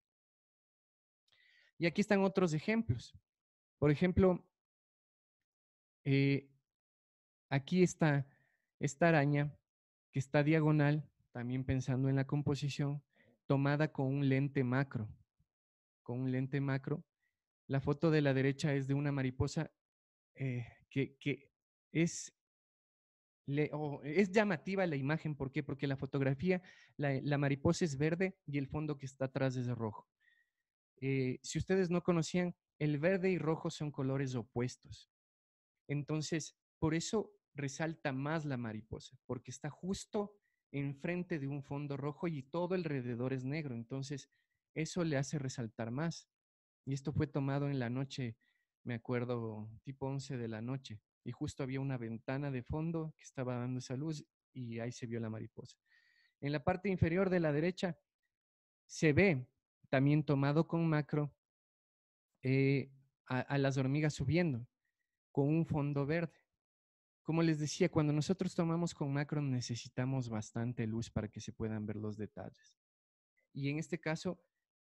Y aquí están otros ejemplos. Por ejemplo, eh, aquí está esta araña que está diagonal, también pensando en la composición, tomada con un lente macro. Con un lente macro. La foto de la derecha es de una mariposa eh, que, es, es llamativa la imagen. ¿Por qué? Porque la fotografía, la mariposa es verde y el fondo que está atrás es rojo. Eh, si ustedes no conocían, el verde y rojo son colores opuestos. Entonces, por eso resalta más la mariposa, porque está justo enfrente de un fondo rojo y todo alrededor es negro. Entonces, eso le hace resaltar más. Y esto fue tomado en la noche, me acuerdo, tipo 11 de la noche. Y justo había una ventana de fondo que estaba dando esa luz y ahí se vio la mariposa. En la parte inferior de la derecha se ve también tomado con macro, eh, a, las hormigas subiendo con un fondo verde. Como les decía, cuando nosotros tomamos con macro necesitamos bastante luz para que se puedan ver los detalles. Y en este caso,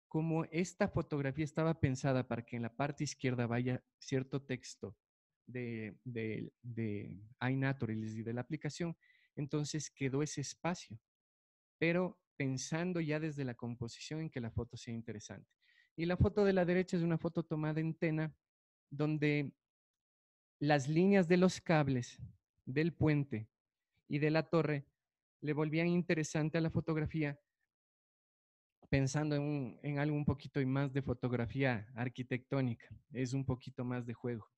como esta fotografía estaba pensada para que en la parte izquierda vaya cierto texto de, de, de iNaturalist y de la aplicación, entonces quedó ese espacio. Pero pensando ya desde la composición en que la foto sea interesante. Y la foto de la derecha es una foto tomada en Tena, donde las líneas de los cables del puente y de la torre le volvían interesante a la fotografía, pensando en, en algo un poquito más de fotografía arquitectónica. Es un poquito más de juego.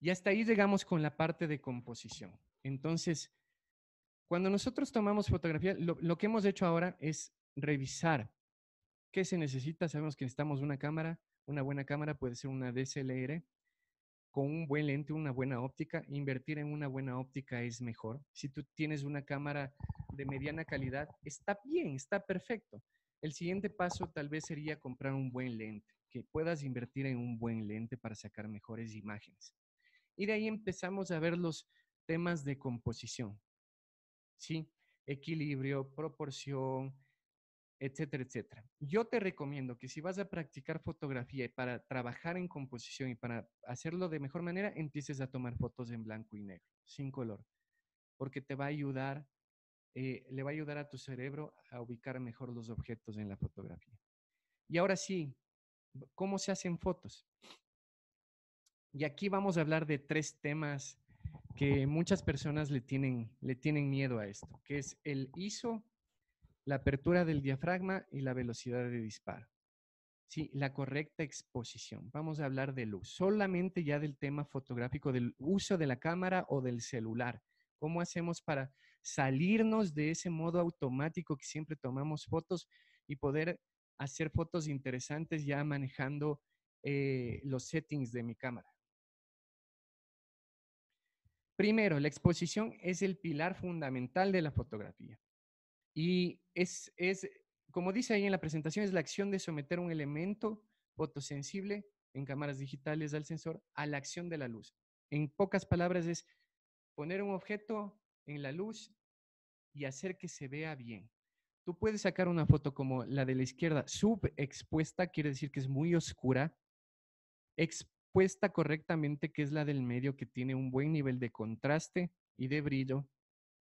Y hasta ahí llegamos con la parte de composición. Entonces, cuando nosotros tomamos fotografía, lo, que hemos hecho ahora es revisar qué se necesita. Sabemos que necesitamos una cámara, una buena cámara, puede ser una DSLR, con un buen lente, una buena óptica. Invertir en una buena óptica es mejor. Si tú tienes una cámara de mediana calidad, está bien, está perfecto. El siguiente paso tal vez sería comprar un buen lente, que puedas invertir en un buen lente para sacar mejores imágenes. Y de ahí empezamos a ver los temas de composición. ¿sí? Equilibrio, proporción, etcétera, etcétera. Yo te recomiendo que si vas a practicar fotografía y para trabajar en composición y para hacerlo de mejor manera, empieces a tomar fotos en blanco y negro, sin color, porque te va a ayudar, eh, le va a ayudar a tu cerebro a ubicar mejor los objetos en la fotografía. Y ahora sí, ¿cómo se hacen fotos? Y aquí vamos a hablar de tres temas que muchas personas le tienen, le tienen miedo a esto, que es el ISO, la apertura del diafragma y la velocidad de disparo. Sí, la correcta exposición. Vamos a hablar de luz, solamente ya del tema fotográfico, del uso de la cámara o del celular. ¿Cómo hacemos para salirnos de ese modo automático que siempre tomamos fotos y poder hacer fotos interesantes ya manejando eh, los settings de mi cámara? Primero, la exposición es el pilar fundamental de la fotografía. Y es, como dice ahí en la presentación, es la acción de someter un elemento fotosensible en cámaras digitales al sensor a la acción de la luz. En pocas palabras es poner un objeto en la luz y hacer que se vea bien. Tú puedes sacar una foto como la de la izquierda, subexpuesta, quiere decir que es muy oscura, puesta correctamente, que es la del medio, que tiene un buen nivel de contraste y de brillo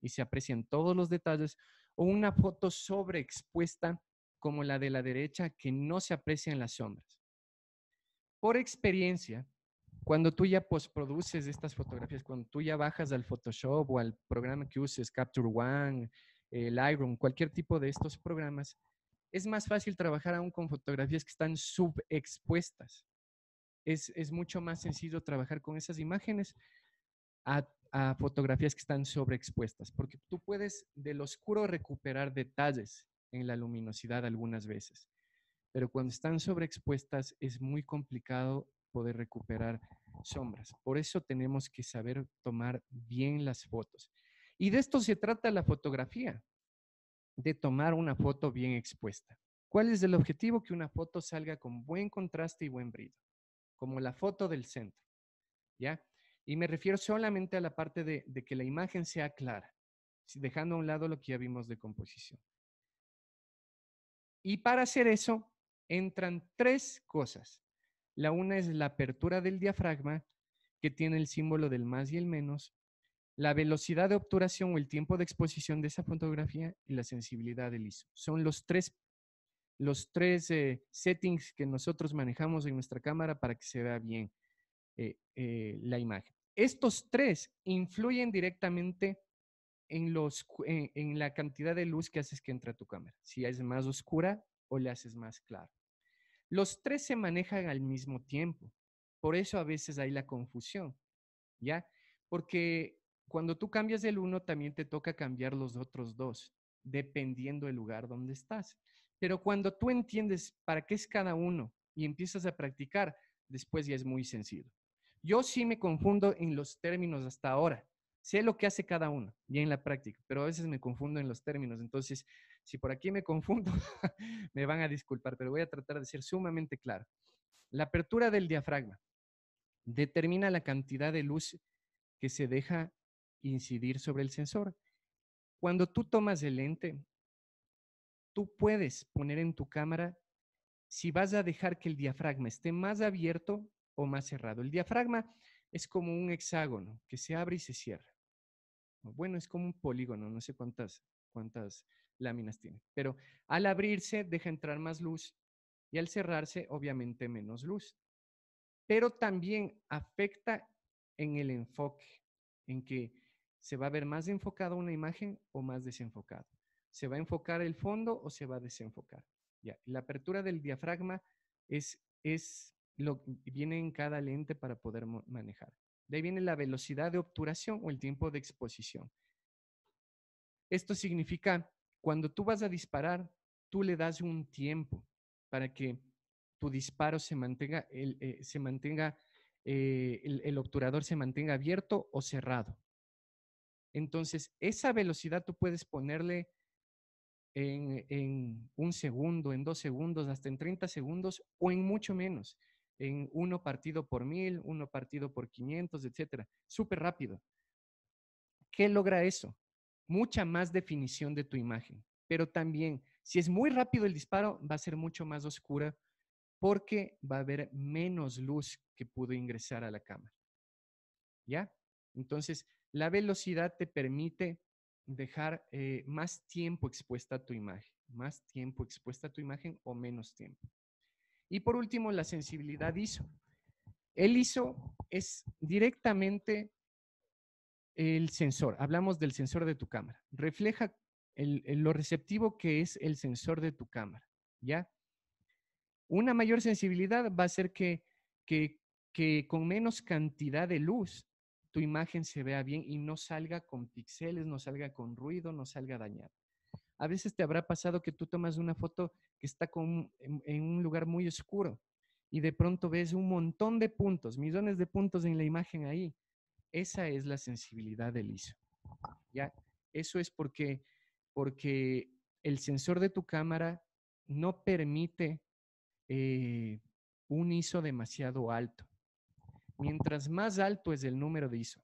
y se aprecian todos los detalles, o una foto sobreexpuesta como la de la derecha que no se aprecia en las sombras. Por experiencia, cuando tú ya postproduces estas fotografías, cuando tú ya bajas al Photoshop o al programa que uses, Capture One, el Lightroom, cualquier tipo de estos programas, es más fácil trabajar aún con fotografías que están subexpuestas es, mucho más sencillo trabajar con esas imágenes a fotografías que están sobreexpuestas, porque tú puedes del oscuro recuperar detalles en la luminosidad algunas veces, pero cuando están sobreexpuestas es muy complicado poder recuperar sombras. Por eso tenemos que saber tomar bien las fotos. Y de esto se trata la fotografía, de tomar una foto bien expuesta. ¿Cuál es el objetivo? Que una foto salga con buen contraste y buen brillo como la foto del centro, ¿ya? Y me refiero solamente a la parte de, que la imagen sea clara, dejando a un lado lo que ya vimos de composición. Y para hacer eso, entran tres cosas. La una es la apertura del diafragma, que tiene el símbolo del más y el menos, la velocidad de obturación o el tiempo de exposición de esa fotografía y la sensibilidad del ISO. Son los tres los tres eh, settings que nosotros manejamos en nuestra cámara para que se vea bien eh, eh, la imagen. Estos tres influyen directamente en, la cantidad de luz que haces que entre a tu cámara, si es más oscura o le haces más claro. Los tres se manejan al mismo tiempo, por eso a veces hay la confusión, ¿ya? Porque cuando tú cambias el uno, también te toca cambiar los otros dos, dependiendo del lugar donde estás. Pero cuando tú entiendes para qué es cada uno y empiezas a practicar, después ya es muy sencillo. Yo sí me confundo en los términos hasta ahora. Sé lo que hace cada uno y en la práctica, pero a veces me confundo en los términos. Entonces, si por aquí me confundo, me van a disculpar, pero voy a tratar de ser sumamente claro. La apertura del diafragma determina la cantidad de luz que se deja incidir sobre el sensor. Cuando tú tomas el lente, tú puedes poner en tu cámara si vas a dejar que el diafragma esté más abierto o más cerrado. El diafragma es como un hexágono que se abre y se cierra. Bueno, es como un polígono, no sé cuántas, cuántas láminas tiene, pero al abrirse deja entrar más luz y al cerrarse obviamente menos luz. Pero también afecta en el enfoque, en que se va a ver más enfocado una imagen o más desenfocado. ¿Se va a enfocar el fondo o se va a desenfocar? Ya. La apertura del diafragma es, es lo que viene en cada lente para poder manejar. De ahí viene la velocidad de obturación o el tiempo de exposición. Esto significa, cuando tú vas a disparar, tú le das un tiempo para que tu disparo se mantenga, el, eh, se mantenga eh, el, obturador se mantenga abierto o cerrado. Entonces, esa velocidad tú puedes ponerle en, un segundo, en dos segundos, hasta en 30 segundos o en mucho menos, en uno partido por mil, uno partido por 500, etcétera. Súper rápido. ¿Qué logra eso? Mucha más definición de tu imagen, pero también, si es muy rápido el disparo, va a ser mucho más oscura porque va a haber menos luz que pudo ingresar a la cámara. ¿Ya? Entonces, la velocidad te permite dejar eh, más tiempo expuesta a tu imagen, más tiempo expuesta a tu imagen o menos tiempo. Y por último, la sensibilidad ISO. El ISO es directamente el sensor, hablamos del sensor de tu cámara, refleja lo receptivo que es el sensor de tu cámara, ¿ya? Una mayor sensibilidad va a ser que, que con menos cantidad de luz tu imagen se vea bien y no salga con pixeles, no salga con ruido, no salga dañada. A veces te habrá pasado que tú tomas una foto que está en, un lugar muy oscuro y de pronto ves un montón de puntos, millones de puntos en la imagen ahí. Esa es la sensibilidad del ISO. ¿ya? Eso es porque, porque el sensor de tu cámara no permite eh, un ISO demasiado alto mientras más alto es el número de ISO,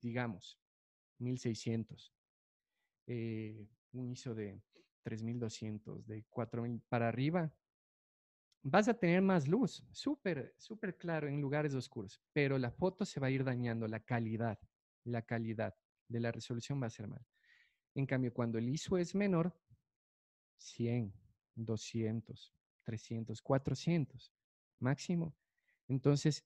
digamos, 1600, eh, un ISO de 3200, de 4000 para arriba, vas a tener más luz, súper, súper claro en lugares oscuros, pero la foto se va a ir dañando, la calidad, la calidad de la resolución va a ser mal. En cambio, cuando el ISO es menor, 100, 200, 300, 400 máximo, entonces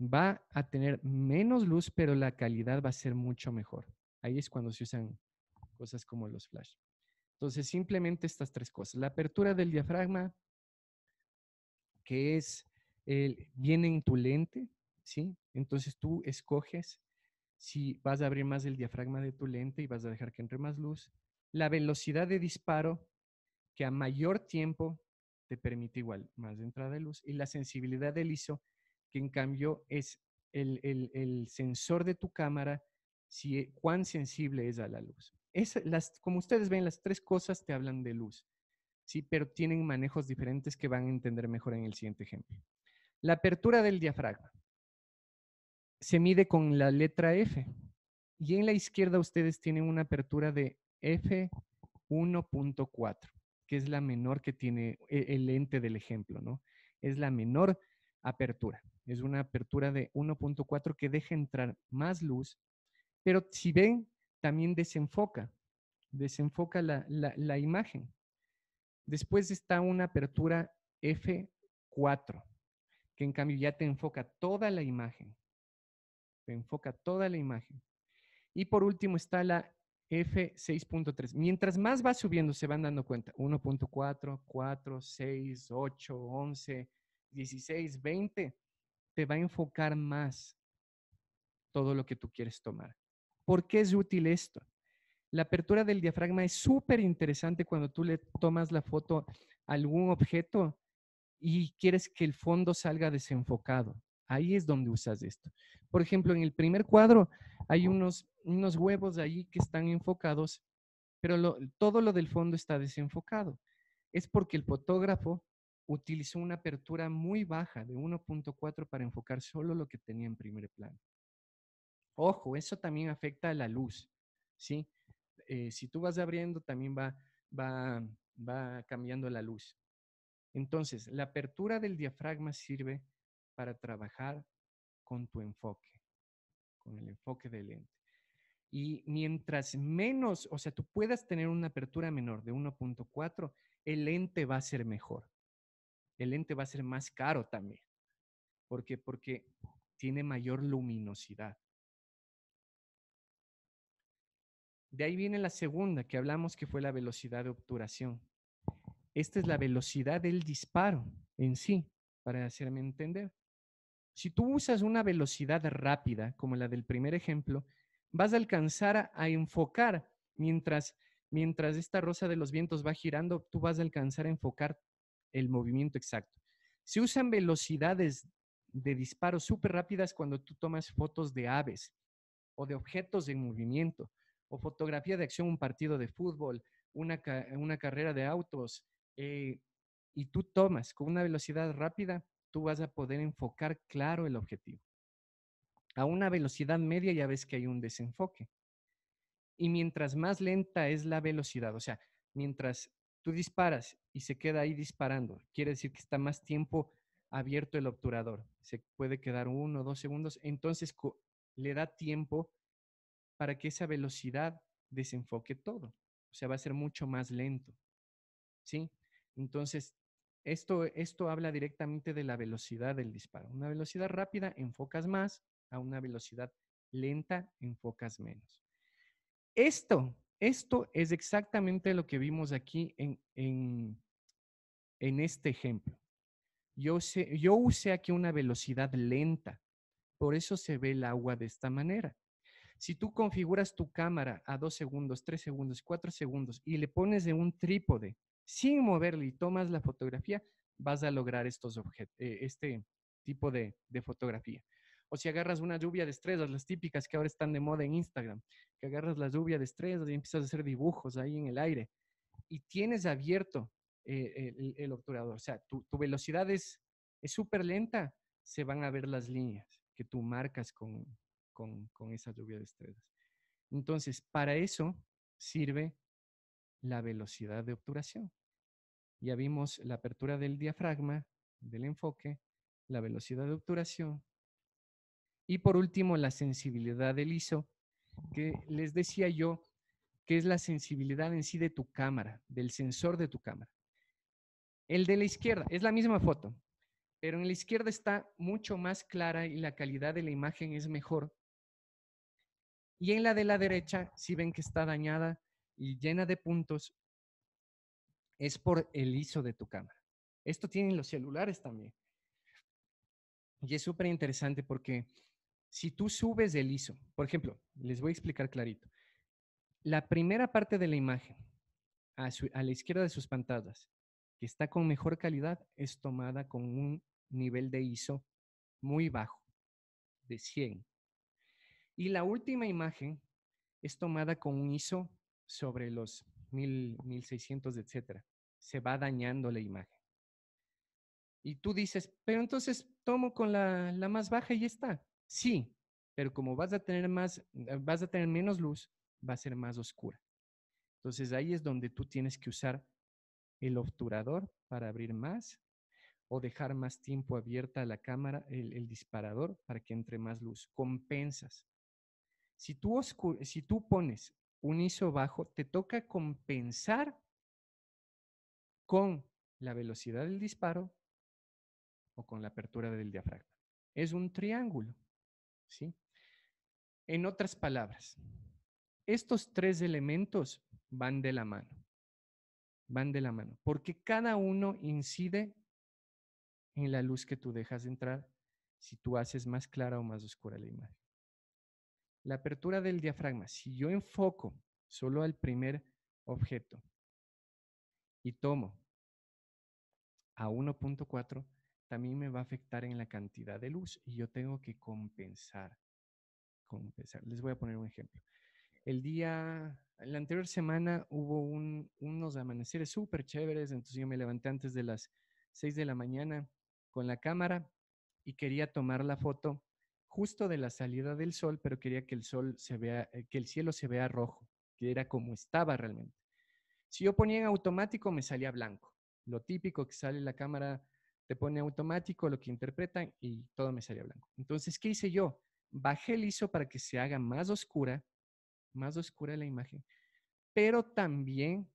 va a tener menos luz, pero la calidad va a ser mucho mejor. Ahí es cuando se usan cosas como los flash. Entonces, simplemente estas tres cosas. La apertura del diafragma, que es, el, viene en tu lente, ¿sí? Entonces tú escoges si vas a abrir más el diafragma de tu lente y vas a dejar que entre más luz. La velocidad de disparo, que a mayor tiempo te permite igual más entrada de luz. Y la sensibilidad del ISO, que en cambio es el, sensor de tu cámara, si, e, cuán sensible es a la luz. Es, las, como ustedes ven, las tres cosas te hablan de luz, ¿sí? pero tienen manejos diferentes que van a entender mejor en el siguiente ejemplo. La apertura del diafragma se mide con la letra F. Y en la izquierda ustedes tienen una apertura de F1.4, que es la menor que tiene e, el lente del ejemplo, ¿no? Es la menor apertura. Es una apertura de 1.4 que deja entrar más luz, pero si ven, también desenfoca, desenfoca la, la imagen. Después está una apertura F4, que en cambio ya te enfoca toda la imagen. Te enfoca toda la imagen. Y por último está la F6.3. Mientras más va subiendo, se van dando cuenta. 1.4, 4, 6, 8, 11, 16, 20, te va a enfocar más todo lo que tú quieres tomar. ¿Por qué es útil esto? La apertura del diafragma es súper interesante cuando tú le tomas la foto a algún objeto y quieres que el fondo salga desenfocado. Ahí es donde usas esto. Por ejemplo, en el primer cuadro hay unos, unos huevos ahí que están enfocados, pero todo lo del fondo está desenfocado. Es porque el fotógrafo utilizó una apertura muy baja de 1.4 para enfocar solo lo que tenía en primer plano. Ojo, eso también afecta a la luz, ¿sí? Eh, si tú vas abriendo, también va, va cambiando la luz. Entonces, la apertura del diafragma sirve para trabajar con tu enfoque, con el enfoque del lente. Y mientras menos, o sea, tú puedas tener una apertura menor de 1.4, el lente va a ser mejor el lente va a ser más caro también. ¿Por Porque tiene mayor luminosidad. De ahí viene la segunda que hablamos que fue la velocidad de obturación. Esta es la velocidad del disparo en sí, para hacerme entender. Si tú usas una velocidad rápida, como la del primer ejemplo, vas a alcanzar a, a enfocar mientras mientras esta rosa de los vientos va girando, tú vas a alcanzar a enfocar el movimiento exacto. Se usan velocidades de disparo súper rápidas cuando tú tomas fotos de aves o de objetos en movimiento o fotografía de acción, un partido de fútbol, una, carrera de autos, eh, y tú tomas con una velocidad rápida, tú vas a poder enfocar claro el objetivo. A una velocidad media ya ves que hay un desenfoque. Y mientras más lenta es la velocidad, o sea, mientras Tú disparas y se queda ahí disparando. Quiere decir que está más tiempo abierto el obturador. Se puede quedar uno o dos segundos. Entonces le da tiempo para que esa velocidad desenfoque todo. O sea, va a ser mucho más lento. ¿Sí? Entonces, esto, esto habla directamente de la velocidad del disparo. Una velocidad rápida enfocas más, a una velocidad lenta enfocas menos. Esto esto es exactamente lo que vimos aquí en, este ejemplo. Yo, usé, yo usé aquí una velocidad lenta, por eso se ve el agua de esta manera. Si tú configuras tu cámara a dos segundos, tres segundos, cuatro segundos y le pones de un trípode sin moverle y tomas la fotografía, vas a lograr estos eh, este tipo de fotografía. O si agarras una lluvia de estrellas, las típicas que ahora están de moda en Instagram, que agarras la lluvia de estrellas y empiezas a hacer dibujos ahí en el aire. Y tienes abierto eh, el, obturador. O sea, tu, velocidad es súper lenta, se van a ver las líneas que tú marcas con, con esa lluvia de estrellas. Entonces, para eso sirve la velocidad de obturación. Ya vimos la apertura del diafragma, del enfoque, la velocidad de obturación y por último, la sensibilidad del ISO, que oh. les decía yo que es la sensibilidad en sí de tu cámara, del sensor de tu cámara. El de la izquierda es la misma foto, pero en la izquierda está mucho más clara y la calidad de la imagen es mejor. Y en la de la derecha, si ven que está dañada y llena de puntos, es por el ISO de tu cámara. Esto tienen los celulares también. Y es súper interesante porque si tú subes el ISO, por ejemplo, les voy a explicar clarito. La primera parte de la imagen, a, la izquierda de sus pantallas, que está con mejor calidad, es tomada con un nivel de ISO muy bajo, de 100. Y la última imagen es tomada con un ISO sobre los 1000, 1600, etc. Se va dañando la imagen. Y tú dices, pero entonces tomo con la, la más baja y ya está. Sí, pero como vas a tener más, eh, vas a tener menos luz, va a ser más oscura. Entonces ahí es donde tú tienes que usar el obturador para abrir más o dejar más tiempo abierta la cámara, el, disparador, para que entre más luz. Compensas. Si tú, si tú pones un ISO bajo, te toca compensar con la velocidad del disparo o con la apertura del diafragma. Es un triángulo. ¿sí? En otras palabras, estos tres elementos van de la mano, van de la mano, porque cada uno incide en la luz que tú dejas entrar si tú haces más clara o más oscura la imagen. La apertura del diafragma, si yo enfoco solo al primer objeto y tomo a 1.4, también me va a afectar en la cantidad de luz y yo tengo que compensar. compensar. Les voy a poner un ejemplo. El día, la anterior semana hubo unos amaneceres súper chéveres, entonces yo me levanté antes de las 6 de la mañana con la cámara y quería tomar la foto justo de la salida del sol, pero quería que el sol se vea, eh, que el cielo se vea rojo, que era como estaba realmente. Si yo ponía en automático me salía blanco, lo típico que sale la cámara te pone automático lo que interpretan y todo me salía blanco. Entonces, ¿qué hice yo? Bajé el ISO para que se haga más oscura, más oscura la imagen, pero también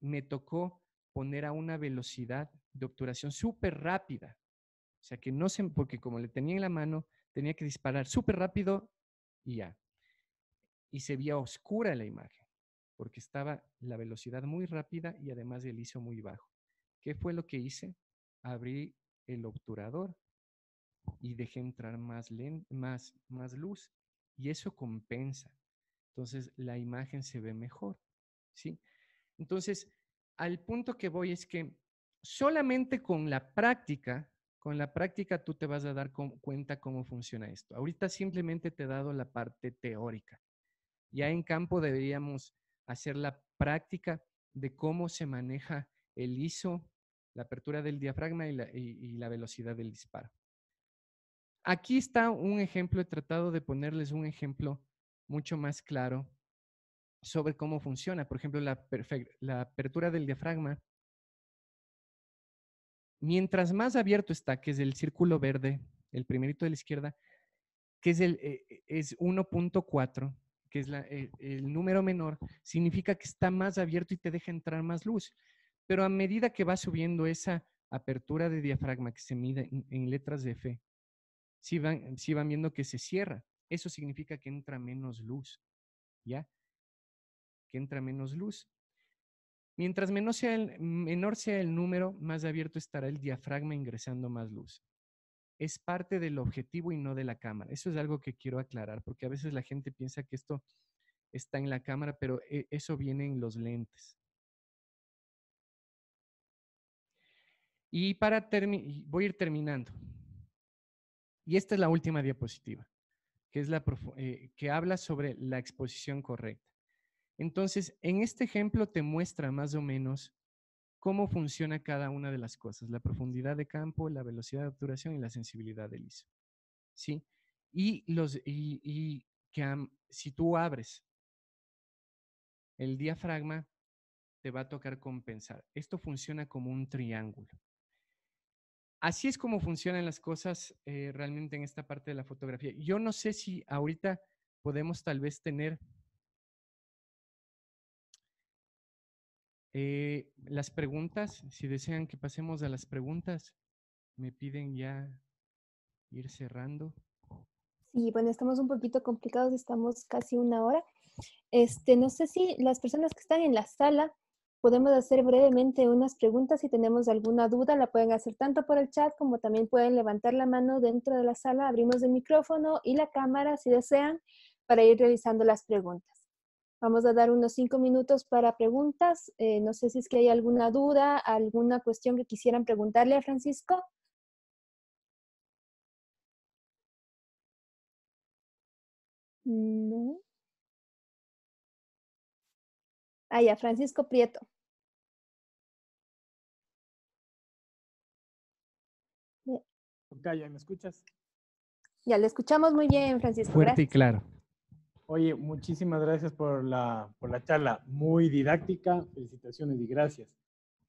me tocó poner a una velocidad de obturación súper rápida. O sea, que no se, porque como le tenía en la mano, tenía que disparar súper rápido y ya. Y se veía oscura la imagen, porque estaba la velocidad muy rápida y además el ISO muy bajo. ¿Qué fue lo que hice? abrí el obturador y dejé entrar más, más luz y eso compensa. Entonces la imagen se ve mejor, ¿sí? Entonces, al punto que voy es que solamente con la práctica, con la práctica tú te vas a dar cuenta cómo funciona esto. Ahorita simplemente te he dado la parte teórica. Ya en campo deberíamos hacer la práctica de cómo se maneja el ISO, la apertura del diafragma y la, velocidad del disparo. Aquí está un ejemplo, he tratado de ponerles un ejemplo mucho más claro sobre cómo funciona. Por ejemplo, la, apertura del diafragma. Mientras más abierto está, que es el círculo verde, el primerito de la izquierda, que es, eh, eh, es 1.4, que es eh, el número menor, significa que está más abierto y te deja entrar más luz. Pero a medida que va subiendo esa apertura de diafragma que se mide en, letras de fe, si van, si van viendo que se cierra. Eso significa que entra menos luz, ¿ya? Que entra menos luz. Mientras sea, el, menor sea el número, más abierto estará el diafragma ingresando más luz. Es parte del objetivo y no de la cámara. Eso es algo que quiero aclarar, porque a veces la gente piensa que esto está en la cámara, pero e, eso viene en los lentes. Y para voy a ir terminando. Y esta es la última diapositiva, que, es la eh, que habla sobre la exposición correcta. Entonces, en este ejemplo te muestra más o menos cómo funciona cada una de las cosas, la profundidad de campo, la velocidad de obturación y la sensibilidad del ISO. ¿Sí? Y, los, y, que, si tú abres el diafragma, te va a tocar compensar. Esto funciona como un triángulo así es como funcionan las cosas eh, realmente en esta parte de la fotografía. Yo no sé si ahorita podemos tal vez tener eh, las preguntas, si desean que pasemos a las preguntas, me piden ya ir cerrando. Sí, bueno, estamos un poquito complicados, estamos casi una hora. Este, no sé si las personas que están en la sala Podemos hacer brevemente unas preguntas. Si tenemos alguna duda, la pueden hacer tanto por el chat como también pueden levantar la mano dentro de la sala. Abrimos el micrófono y la cámara si desean para ir revisando las preguntas. Vamos a dar unos cinco minutos para preguntas. Eh, no sé si es que hay alguna duda, alguna cuestión que quisieran preguntarle a Francisco. No. Ah, ya, Francisco Prieto. ¿Ya ¿me escuchas? Ya, le escuchamos muy bien, Francisco. Fuerte y claro. Oye, muchísimas gracias por la, por la charla, muy didáctica, felicitaciones y gracias.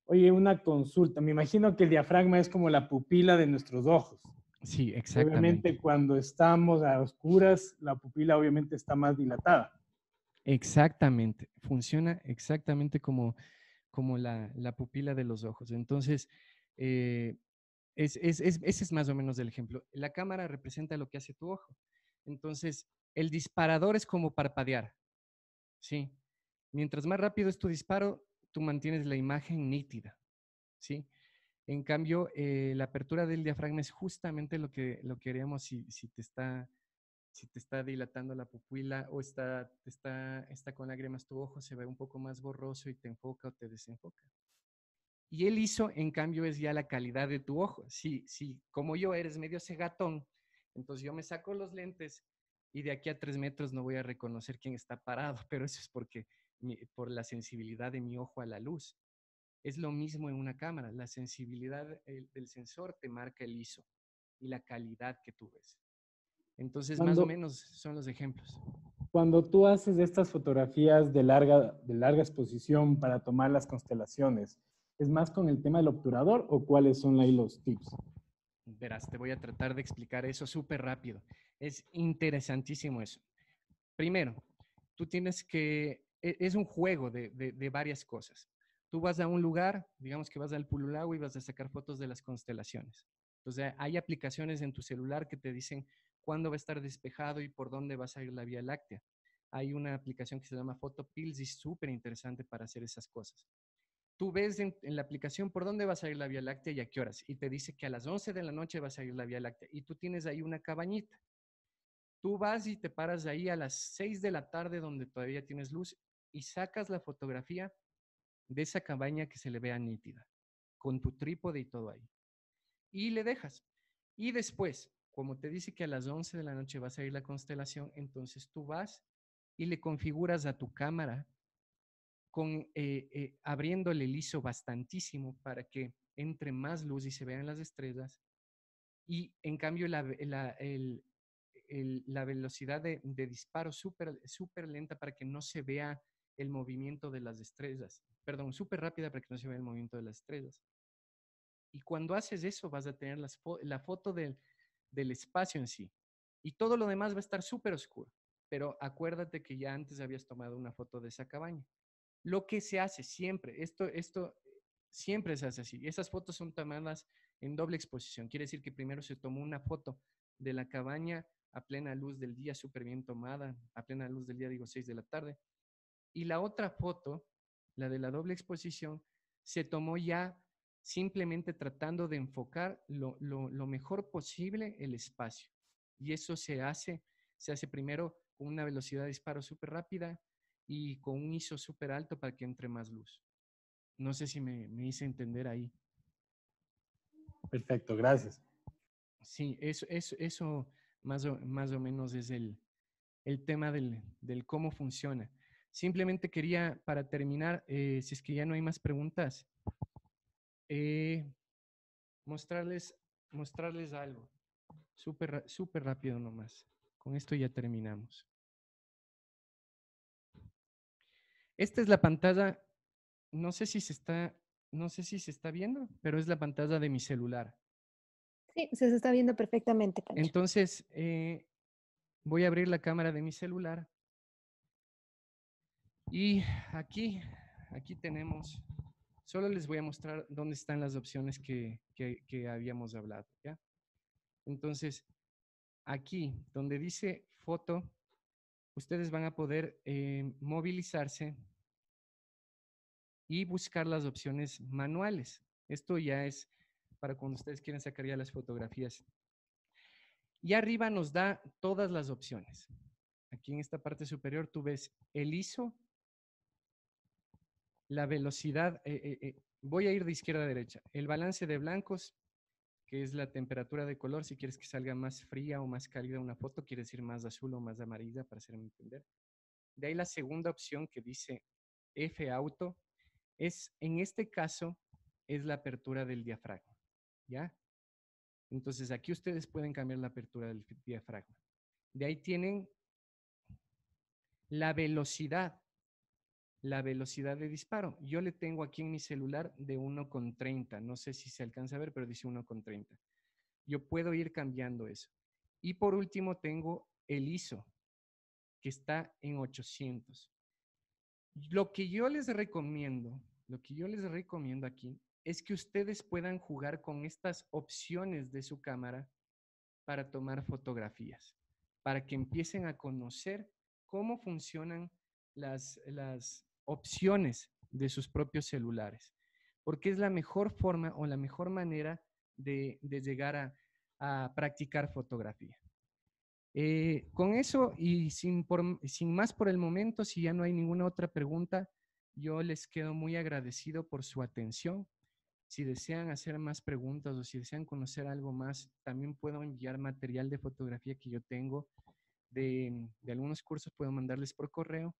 Oye, una consulta, me imagino que el diafragma es como la pupila de nuestros ojos. Sí, exactamente. Obviamente cuando estamos a oscuras, la pupila obviamente está más dilatada. Exactamente, funciona exactamente como, como la, la pupila de los ojos. Entonces, eh, es, es, es, ese es más o menos el ejemplo. La cámara representa lo que hace tu ojo. Entonces, el disparador es como parpadear. ¿sí? Mientras más rápido es tu disparo, tú mantienes la imagen nítida. ¿sí? En cambio, eh, la apertura del diafragma es justamente lo que, lo si, si te está si te está dilatando la pupila o está, está, está con lágrimas tu ojo, se ve un poco más borroso y te enfoca o te desenfoca. Y el ISO, en cambio, es ya la calidad de tu ojo. Si, si como yo eres medio cegatón, entonces yo me saco los lentes y de aquí a tres metros no voy a reconocer quién está parado, pero eso es porque por la sensibilidad de mi ojo a la luz. Es lo mismo en una cámara, la sensibilidad del sensor te marca el ISO y la calidad que tú ves. Entonces, más o menos son los ejemplos. Cuando tú haces estas fotografías de larga, de larga exposición para tomar las constelaciones, ¿es más con el tema del obturador o cuáles son ahí los tips? Verás, te voy a tratar de explicar eso súper rápido. Es interesantísimo eso. Primero, tú tienes que, e, es un juego de, de, varias cosas. Tú vas a un lugar, digamos que vas al Pululau y vas a sacar fotos de las constelaciones. Entonces, hay aplicaciones en tu celular que te dicen, cuándo va a estar despejado y por dónde va a salir la Vía Láctea. Hay una aplicación que se llama Photopills y es súper interesante para hacer esas cosas. Tú ves en, en, la aplicación por dónde va a salir la Vía Láctea y a qué horas. Y te dice que a las 11 de la noche va a salir la Vía Láctea. Y tú tienes ahí una cabañita. Tú vas y te paras ahí a las 6 de la tarde donde todavía tienes luz y sacas la fotografía de esa cabaña que se le vea nítida, con tu trípode y todo ahí. Y le dejas. Y después, como te dice que a las 11 de la noche va a salir la constelación, entonces tú vas y le configuras a tu cámara con, eh, eh, abriéndole el ISO bastantísimo para que entre más luz y se vean las estrellas. Y en cambio la, la, velocidad de, de disparo súper super lenta para que no se vea el movimiento de las estrellas. Perdón, súper rápida para que no se vea el movimiento de las estrellas. Y cuando haces eso vas a tener la foto del, del espacio en sí. Y todo lo demás va a estar súper oscuro. Pero acuérdate que ya antes habías tomado una foto de esa cabaña. Lo que se hace siempre, esto, esto siempre se hace así. Esas fotos son tomadas en doble exposición. Quiere decir que primero se tomó una foto de la cabaña a plena luz del día, súper bien tomada, a plena luz del día, digo, 6 de la tarde. Y la otra foto, la de la doble exposición, se tomó ya simplemente tratando de enfocar lo, mejor posible el espacio. Y eso se hace, se hace primero con una velocidad de disparo súper rápida y con un ISO súper alto para que entre más luz. No sé si me, hice entender ahí. Perfecto, gracias. Sí, eso, eso, más, o, más o menos es el, tema del, cómo funciona. Simplemente quería, para terminar, eh, si es que ya no hay más preguntas, eh, mostrarles, mostrarles algo. Súper super rápido nomás. Con esto ya terminamos. Esta es la pantalla, no sé si se está, no sé si se está viendo, pero es la pantalla de mi celular. Sí, se está viendo perfectamente. Entonces, eh, voy a abrir la cámara de mi celular. Y aquí, aquí tenemos Solo les voy a mostrar dónde están las opciones que, habíamos hablado. ¿ya? Entonces, aquí donde dice foto, ustedes van a poder eh, movilizarse y buscar las opciones manuales. Esto ya es para cuando ustedes quieren sacar ya las fotografías. Y arriba nos da todas las opciones. Aquí en esta parte superior tú ves el ISO, la velocidad, eh, eh, eh, voy a ir de izquierda a derecha, el balance de blancos, que es la temperatura de color, si quieres que salga más fría o más cálida una foto, quieres ir más azul o más amarilla, para hacerme entender. De ahí la segunda opción que dice F auto, es, en este caso, es la apertura del diafragma, ¿ya? Entonces aquí ustedes pueden cambiar la apertura del diafragma. De ahí tienen la velocidad la velocidad de disparo. Yo le tengo aquí en mi celular de 1,30. No sé si se alcanza a ver, pero dice 1,30. Yo puedo ir cambiando eso. Y por último tengo el ISO, que está en 800. Lo que yo les recomiendo, lo que yo les recomiendo aquí, es que ustedes puedan jugar con estas opciones de su cámara para tomar fotografías, para que empiecen a conocer cómo funcionan las, las, opciones de sus propios celulares, porque es la mejor forma o la mejor manera de, de llegar a, a, practicar fotografía. Eh, con eso y sin, por, sin más por el momento, si ya no hay ninguna otra pregunta, yo les quedo muy agradecido por su atención. Si desean hacer más preguntas o si desean conocer algo más, también puedo enviar material de fotografía que yo tengo de, de algunos cursos, puedo mandarles por correo.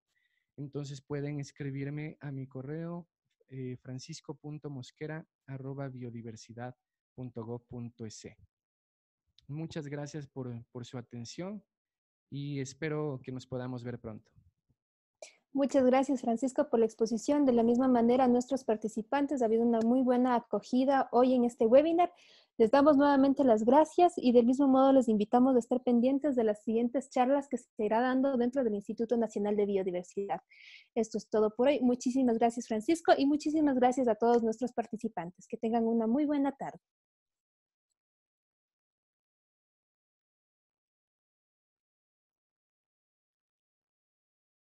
Entonces pueden escribirme a mi correo eh, francisco.mosquera.biodiversidad.gov.es. Muchas gracias por, su atención y espero que nos podamos ver pronto. Muchas gracias, Francisco, por la exposición. De la misma manera, nuestros participantes ha habido una muy buena acogida hoy en este webinar. Les damos nuevamente las gracias y del mismo modo les invitamos a estar pendientes de las siguientes charlas que se irá dando dentro del Instituto Nacional de Biodiversidad. Esto es todo por hoy. Muchísimas gracias Francisco y muchísimas gracias a todos nuestros participantes. Que tengan una muy buena tarde.